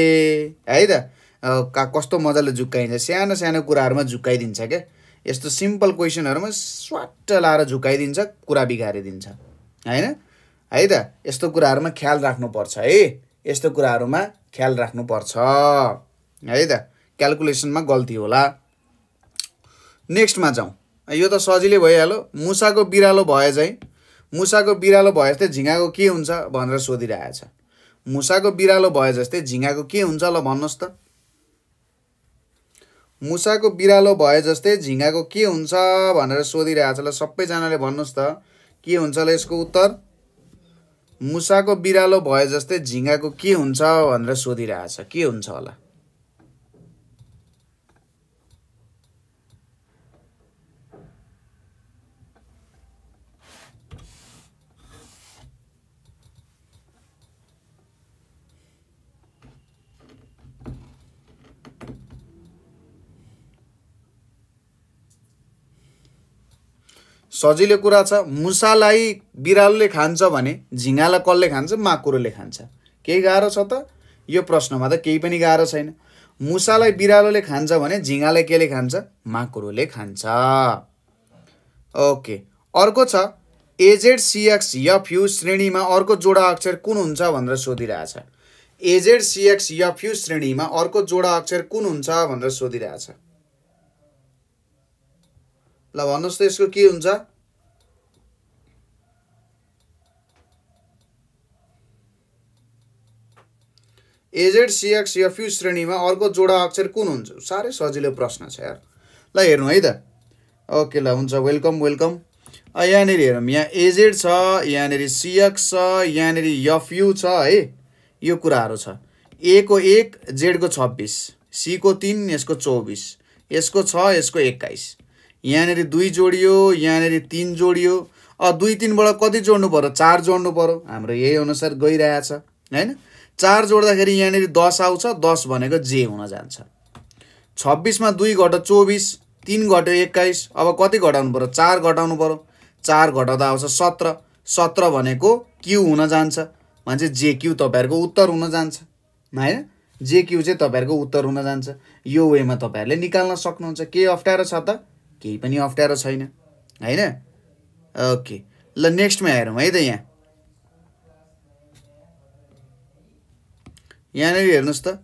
Speaker 1: है त का कस्तो मजाले झुक्काइन्छ सानो सानो कुराहरूमा झुक्काइदिन्छ क्या यस्तो सिम्पल क्वेसनहरूमा स्वाट लाएर झुकाइदिन्छ कुरा बिगारिदिन्छ होइन है त यस्तो कुराहरूमा ख्याल राख्नुपर्छ है यस्तो कुराहरूमा ख्याल राख्नुपर्छ है त क्यालकुलेसनमा गल्ती होला नेक्स्टमा जाउँ यो त सजिलै भइहाल्यो मुसाको बिरालो भए चाहिँ मुसाको बिरालो भए जस्तै झिँगाको के हुन्छ भनेर सोधिरहेछ मुसाको बिरालो भए जस्तै झिँगाको के हुन्छ ल भन्नुहोस् त मुसाको बिरालो भए जस्तै झिँगाको के हुन्छ भनेर सोधिरहेको छ ल सबैजनाले भन्नुहोस् त के हुन्छ ल यसको उत्तर मुसाको बिरालो भए जस्तै झिँगाको के हुन्छ भनेर सोधिरहेछ के हुन्छ होला सजिलो कुरा छ मुसालाई बिरालोले खान्छ भने झिँगालाई कसले खान्छ माकुरोले खान्छ केही गाह्रो छ त यो प्रश्नमा त केही पनि गाह्रो छैन मुसालाई बिरालोले खान्छ भने झिँगालाई केले खान्छ माकुरोले खान्छ ओके अर्को छ एजेड सिएक्स यु श्रेणीमा अर्को जोडा अक्षर कुन हुन्छ भनेर सोधिरहेछ एजेड सिएक्स यु श्रेणीमा अर्को जोडा अक्षर कुन हुन्छ भनेर सोधिरहेछ ल भन्नुहोस् त यसको के हुन्छ एजेड सिएक्स एफयु श्रेणीमा अर्को जोडा अक्षर कुन हुन्छ साह्रै सजिलो प्रश्न छ यार ल हेर्नु है त ओके ल हुन्छ वेलकम वेलकम यहाँनिर हेरौँ यहाँ एजेड छ यहाँनिर सिएक्स छ यहाँनिर यफयु छ है यो कुराहरू छ ए को एक जेडको छब्बिस सीको तिन यसको चौबिस यसको छ यसको एक्काइस यहाँनिर दुई जोडियो यहाँनिर तिन जोडियो दुई तिनबाट कति जोड्नु पऱ्यो चार जोड्नु पऱ्यो हाम्रो यही अनुसार गइरहेछ होइन चार जोड्दाखेरि यहाँनिर दस आउँछ दस भनेको जे हुन जान्छ छब्बिसमा दुई घट्यो चौबिस तिन घट्यो एक्काइस अब कति घटाउनु पऱ्यो चार घटाउनु पऱ्यो चार घटाउँदा आउँछ सत्र सत्र भनेको क्यु हुन जान्छ मान्छे जे क्यु तपाईँहरूको उत्तर हुन जान्छ होइन जे क्यु चाहिँ तपाईँहरूको उत्तर हुन जान्छ यो वेमा तपाईँहरूले निकाल्न सक्नुहुन्छ के अप्ठ्यारो छ त केही पनि अप्ठ्यारो छैन होइन ओके ल नेक्स्टमा हेरौँ है त यहाँ यहाँनिर हेर्नुहोस् त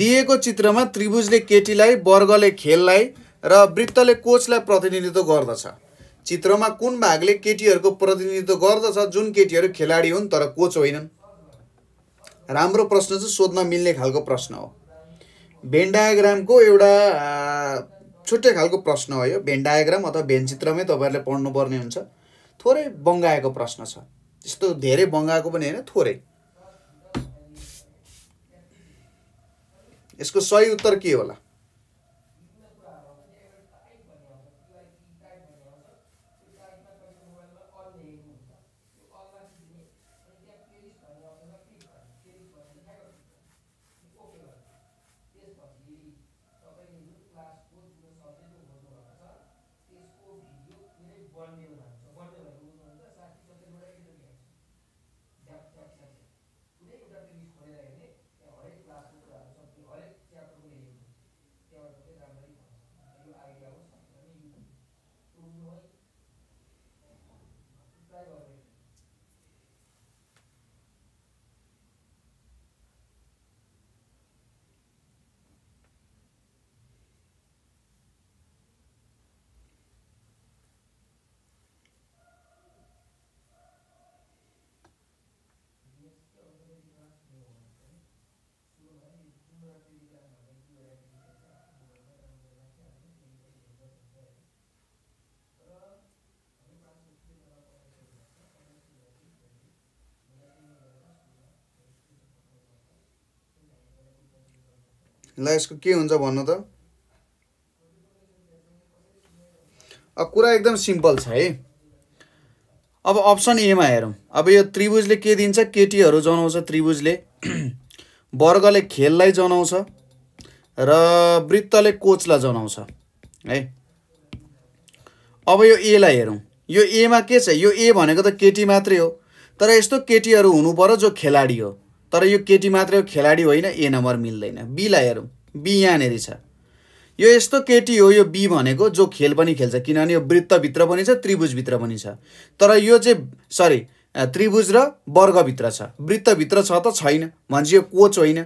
Speaker 1: दिएको चित्रमा त्रिभुजले केटीलाई वर्गले खेललाई र वृत्तले कोचलाई प्रतिनिधित्व गर्दछ चित्रमा कुन भागले केटीहरूको प्रतिनिधित्व गर्दछ जुन केटीहरू खेलाडी हुन् तर कोच होइनन् राम्रो प्रश्न चाहिँ सोध्न मिल्ने खालको प्रश्न हो भेन डायग्रामको एउटा छुट्टै खालको प्रश्न हो यो भेन डायग्राम अथवा भेन चित्रमै तपाईँहरूले पढ्नुपर्ने हुन्छ थोरै बङ्गाएको प्रश्न छ त्यस्तो धेरै बङ्गाएको पनि होइन थोरै यसको सही उत्तर के होला ल यसको के हुन्छ भन्नु त अब कुरा एकदम सिम्पल छ है अब अप्सन एमा हेरौँ अब यो त्रिभुजले के दिन्छ केटीहरू जनाउँछ त्रिभुजले वर्गले खेललाई जनाउँछ र वृत्तले कोचलाई जनाउँछ है अब यो एलाई हेरौँ यो एमा के छ यो ए भनेको त केटी मात्रै हो तर यस्तो केटीहरू हुनु पऱ्यो जो खेलाडी हो तर यो केटी मात्रै हो खेलाडी होइन ए नम्बर मिल्दैन बीलाई हेरौँ बी यहाँनिर छ यो यस्तो केटी हो यो बी भनेको जो खेल पनि खेल्छ किनभने यो वृत्तभित्र पनि छ त्रिभुजभित्र पनि छ तर यो चाहिँ सरी त्रिभुज र वर्गभित्र छ वृत्तभित्र छ त छैन भन्छ यो कोच होइन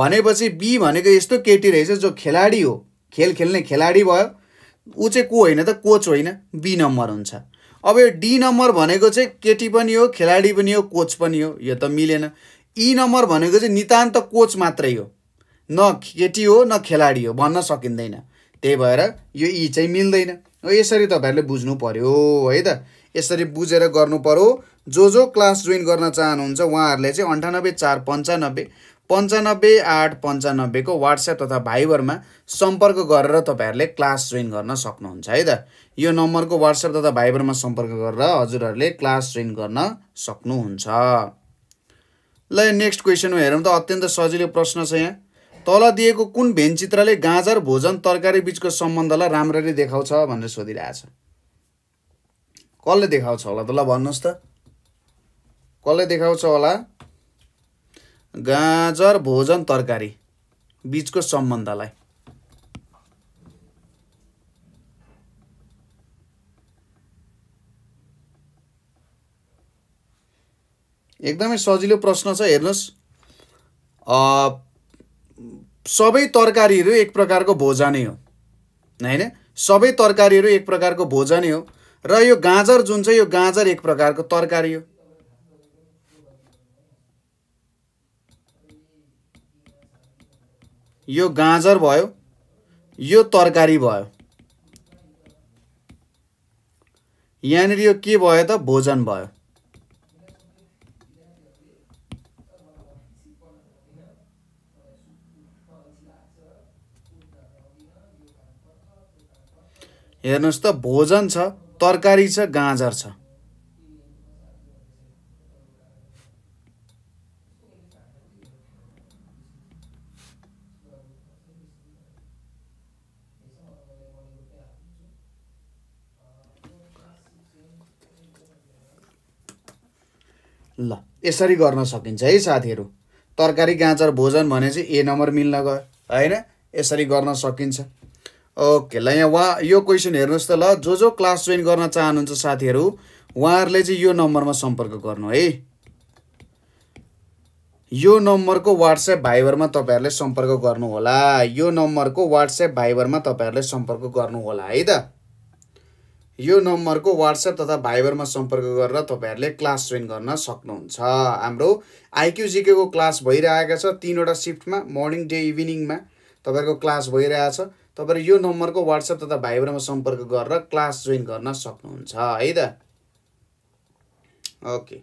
Speaker 1: भनेपछि बी भनेको यस्तो केटी रहेछ जो खेलाडी हो खेल खेल्ने खेलाडी भयो ऊ चाहिँ को होइन त कोच होइन बी नम्बर हुन्छ अब यो डी नम्बर भनेको चाहिँ केटी पनि हो खेलाडी पनि हो कोच पनि हो यो त मिलेन ई नम्बर भनेको चाहिँ नितान्त कोच मात्रै हो न केटी हो न खेलाडी हो भन्न सकिँदैन त्यही भएर यो ई चाहिँ मिल्दैन यसरी तपाईँहरूले बुझ्नु पऱ्यो है त यसरी बुझेर गर्नु पऱ्यो जो जो क्लास जोइन गर्न चाहनुहुन्छ उहाँहरूले चाहिँ अन्ठानब्बे चार पन्चानब्बे पन्चानब्बे आठ पन्चानब्बेको वाट्सएप तथा भाइबरमा सम्पर्क गरेर तपाईँहरूले क्लास जोइन गर्न सक्नुहुन्छ है त यो नम्बरको वाट्सएप तथा भाइबरमा सम्पर्क गरेर हजुरहरूले क्लास जोइन गर्न सक्नुहुन्छ ल नेक्स्ट क्वेसनमा हेरौँ त अत्यन्त सजिलो प्रश्न छ यहाँ तल दिएको कुन भेनचित्रले गाजर भोजन तरकारी बिचको सम्बन्धलाई राम्ररी देखाउँछ भनेर सोधिरहेछ कसले देखाउँछ होला त ल भन्नुहोस् त कसले देखाउँछ होला गाजर भोजन तरकारी बिचको सम्बन्धलाई एकदमै सजिलो प्रश्न छ हेर्नुहोस् सबै तरकारीहरू एक प्रकारको भोजनै हो होइन सबै तरकारीहरू एक प्रकारको भोजनै हो र यो गाजर जुन चाहिँ यो गाजर एक प्रकारको तरकारी हो यो गाजर भयो यो तरकारी भयो यहाँनिर यो के भयो त भोजन भयो हेर्नुहोस् त भोजन छ तरकारी छ गाजर छ ल यसरी गर्न सकिन्छ है साथीहरू तरकारी गाजर भोजन भने चाहिँ ए नम्बर मिल्न गयो होइन यसरी गर्न सकिन्छ ओके ल यहाँ वा यो क्वेसन हेर्नुहोस् त ल जो जो क्लास जोइन गर्न चाहनुहुन्छ साथीहरू उहाँहरूले चाहिँ यो नम्बरमा सम्पर्क गर्नु है यो नम्बरको वाट्सएप भाइबरमा तपाईँहरूले सम्पर्क गर्नुहोला यो नम्बरको वाट्सएप भाइबरमा तपाईँहरूले सम्पर्क गर्नुहोला है त यो नम्बरको वाट्सएप तथा भाइबरमा सम्पर्क गरेर तपाईँहरूले क्लास जोइन गर्न सक्नुहुन्छ हाम्रो आइक्युजिकेको क्लास भइरहेको छ तिनवटा सिफ्टमा मर्निङ डे इभिनिङमा तपाईँहरूको क्लास भइरहेछ तपाईँहरू यो नम्बरको वाट्सएप तथा भाइबरमा सम्पर्क गरेर क्लास जोइन गर्न सक्नुहुन्छ है त ओके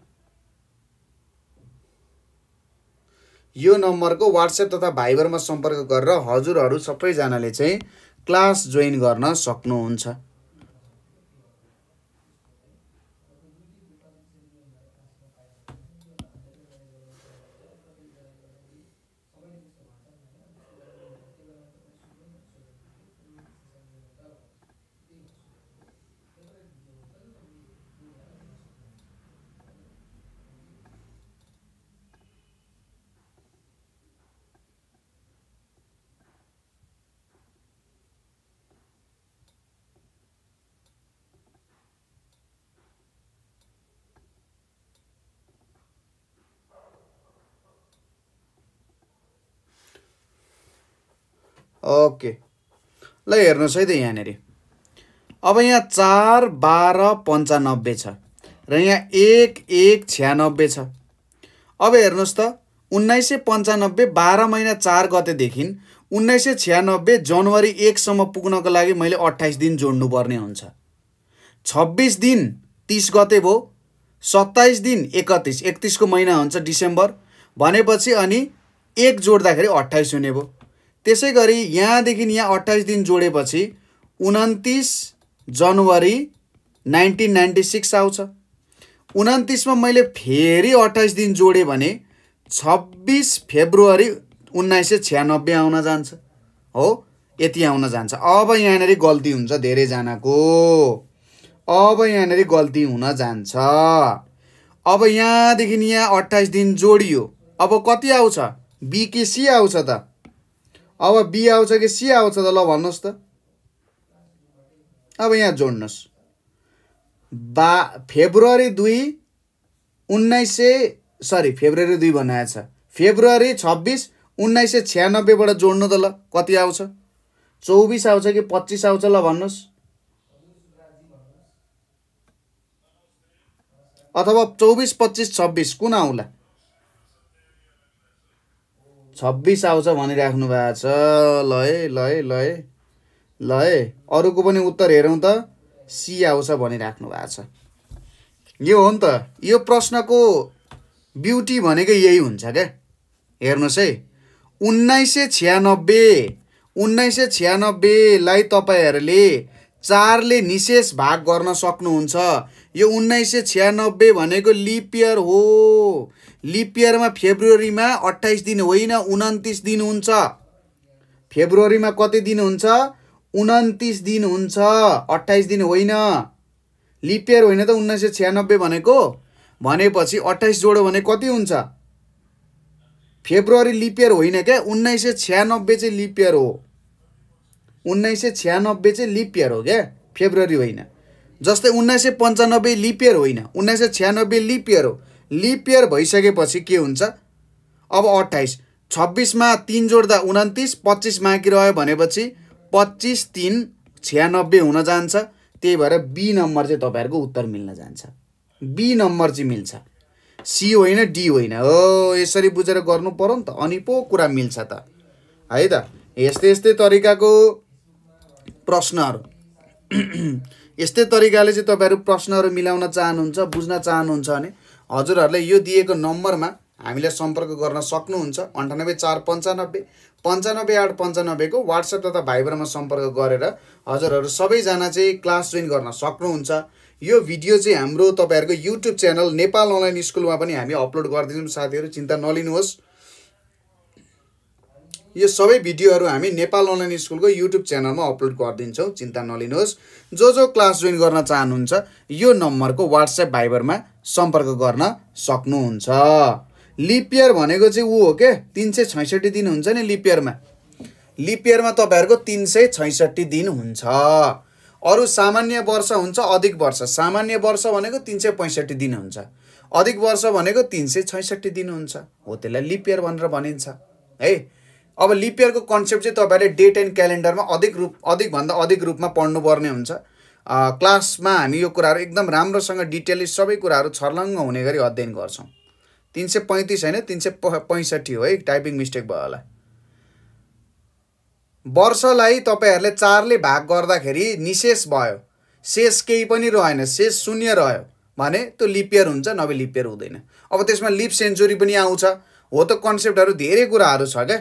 Speaker 1: यो नम्बरको वाट्सएप तथा भाइबरमा सम्पर्क गरेर हजुरहरू सबैजनाले चाहिँ क्लास जोइन गर्न सक्नुहुन्छ ओके ल हेर्नुहोस् है त यहाँनिर अब यहाँ चार बाह्र पन्चानब्बे छ र यहाँ एक एक छ्यानब्बे छ अब हेर्नुहोस् त उन्नाइस सय पन्चानब्बे बाह्र महिना चार गतेदेखि उन्नाइस सय छ्यानब्बे जनवरी एकसम्म पुग्नको लागि मैले अट्ठाइस दिन जोड्नुपर्ने हुन्छ छब्बिस दिन तिस गते भयो सत्ताइस दिन एकतिस एकतिसको महिना हुन्छ डिसेम्बर भनेपछि अनि एक जोड्दाखेरि अट्ठाइस हुने भयो त्यसै गरी यहाँदेखि यहाँ अट्ठाइस दिन जोडेपछि उन्तिस जनवरी नाइन्टिन नाइन्टी सिक्स आउँछ उन्तिसमा मैले फेरि अट्ठाइस दिन जोडेँ भने छब्बिस फेब्रुअरी उन्नाइस सय छ्यानब्बे आउन जान्छ हो यति आउन जान्छ अब यहाँनिर गल्ती हुन्छ धेरैजनाको अब यहाँनिर गल्ती हुन जान्छ अब यहाँदेखि यहाँ अट्ठाइस दिन जोडियो अब कति आउँछ बिकेसी आउँछ त अब बी आउँछ कि सी आउँछ त ल भन्नुहोस् त अब यहाँ जोड्नुहोस् बा फेब्रुअरी दुई उन्नाइस सय सरी फेब्रुअरी दुई छ फेब्रुअरी छब्बिस उन्नाइस सय छ्यानब्बेबाट जोड्नु त ल कति आउँछ चौबिस आउँछ कि पच्चिस आउँछ ल भन्नुहोस् अथवा चौबिस पच्चिस छब्बिस कुन आउँला छब्बिस आउँछ भनिराख्नु भएको छ ल है ल है ल है ल है अरूको पनि उत्तर हेरौँ त सी आउँछ भनिराख्नु भएको छ यो हो नि त यो प्रश्नको ब्युटी भनेकै यही हुन्छ क्या हेर्नुहोस् है उन्नाइस सय छ्यानब्बे उन्नाइस सय छ्यानब्बेलाई तपाईँहरूले चारले निशेष भाग गर्न सक्नुहुन्छ यो उन्नाइस सय छ्यानब्बे भनेको लिपियर हो लिपियरमा फेब्रुअरीमा अट्ठाइस दिन होइन उन्तिस दिन हुन्छ फेब्रुअरीमा कति दिन हुन्छ उन्तिस दिन हुन्छ अट्ठाइस दिन होइन लिपियर होइन त उन्नाइस सय छ्यानब्बे भनेको भनेपछि अट्ठाइस जोडो भने कति हुन्छ फेब्रुअरी लिपियर होइन क्या उन्नाइस सय छ्यानब्बे चाहिँ लिपियर हो उन्नाइस सय छ्यानब्बे चाहिँ लिपियर हो क्या फेब्रुअरी होइन जस्तै उन्नाइस सय पन्चानब्बे लिपियर होइन उन्नाइस सय छ्यानब्बे लिपियर हो लिप इयर भइसकेपछि के हुन्छ अब अट्ठाइस छब्बिसमा तिन जोड्दा उन्तिस पच्चिस बाँकी रह्यो भनेपछि पच्चिस तिन छ्यानब्बे हुन जान्छ त्यही भएर बी नम्बर चाहिँ तपाईँहरूको उत्तर मिल्न जान्छ बी नम्बर चाहिँ मिल्छ सी होइन डी होइन हो यसरी बुझेर गर्नु पऱ्यो नि त अनि पो कुरा मिल्छ त है त यस्तै यस्तै तरिकाको प्रश्नहरू यस्तै तरिकाले चाहिँ तपाईँहरू प्रश्नहरू मिलाउन चाहनुहुन्छ बुझ्न चाहनुहुन्छ भने हजुरहरूले यो दिएको नम्बरमा हामीलाई सम्पर्क गर्न सक्नुहुन्छ अन्ठानब्बे चार पन्चानब्बे पन्चानब्बे आठ पन्चानब्बेको वाट्सएप तथा भाइबरमा सम्पर्क गरेर हजुरहरू सबैजना चाहिँ क्लास जोइन गर्न सक्नुहुन्छ यो भिडियो चाहिँ हाम्रो तपाईँहरूको युट्युब च्यानल नेपाल अनलाइन स्कुलमा पनि हामी अपलोड गरिदिन्छौँ साथीहरू चिन्ता नलिनुहोस् यो सबै भिडियोहरू हामी नेपाल अनलाइन स्कुलको युट्युब च्यानलमा अपलोड गरिदिन्छौँ चिन्ता नलिनुहोस् जो जो क्लास जोइन गर्न चाहनुहुन्छ यो नम्बरको वाट्सएप भाइबरमा सम्पर्क गर्न सक्नुहुन्छ लिपियर भनेको चाहिँ ऊ हो क्या तिन सय छैसठी दिन हुन्छ नि लिपियरमा लिपियरमा तपाईँहरूको तिन सय छैसठी दिन हुन्छ अरू सामान्य वर्ष हुन्छ अधिक वर्ष सामान्य वर्ष भनेको तिन सय पैँसठी दिन हुन्छ अधिक वर्ष भनेको तिन सय छैसठी दिन हुन्छ हो त्यसलाई लिपियर भनेर भनिन्छ है अब लिपियरको कन्सेप्ट चाहिँ तपाईँहरूले डेट एन्ड क्यालेन्डरमा अधिक रूप अधिकभन्दा अधिक रूपमा पढ्नुपर्ने हुन्छ क्लासमा हामी यो कुराहरू एकदम राम्रोसँग डिटेलले सबै कुराहरू छर्लङ्ग हुने गरी अध्ययन गर्छौँ तिन सय पैँतिस होइन तिन सय प पैँसठी हो है टाइपिङ मिस्टेक भयो होला वर्षलाई तपाईँहरूले चारले भाग गर्दाखेरि निशेष भयो शेष केही पनि रहेन शेष शून्य रह्यो भने त्यो लिपियर हुन्छ नभए लिपियर हुँदैन अब त्यसमा लिप सेन्चुरी पनि आउँछ हो त कन्सेप्टहरू धेरै कुराहरू छ क्या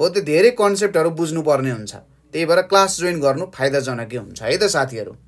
Speaker 1: हो त्यो धेरै कन्सेप्टहरू बुझ्नुपर्ने हुन्छ त्यही भएर क्लास जोइन गर्नु फाइदाजनकै हुन्छ है त साथीहरू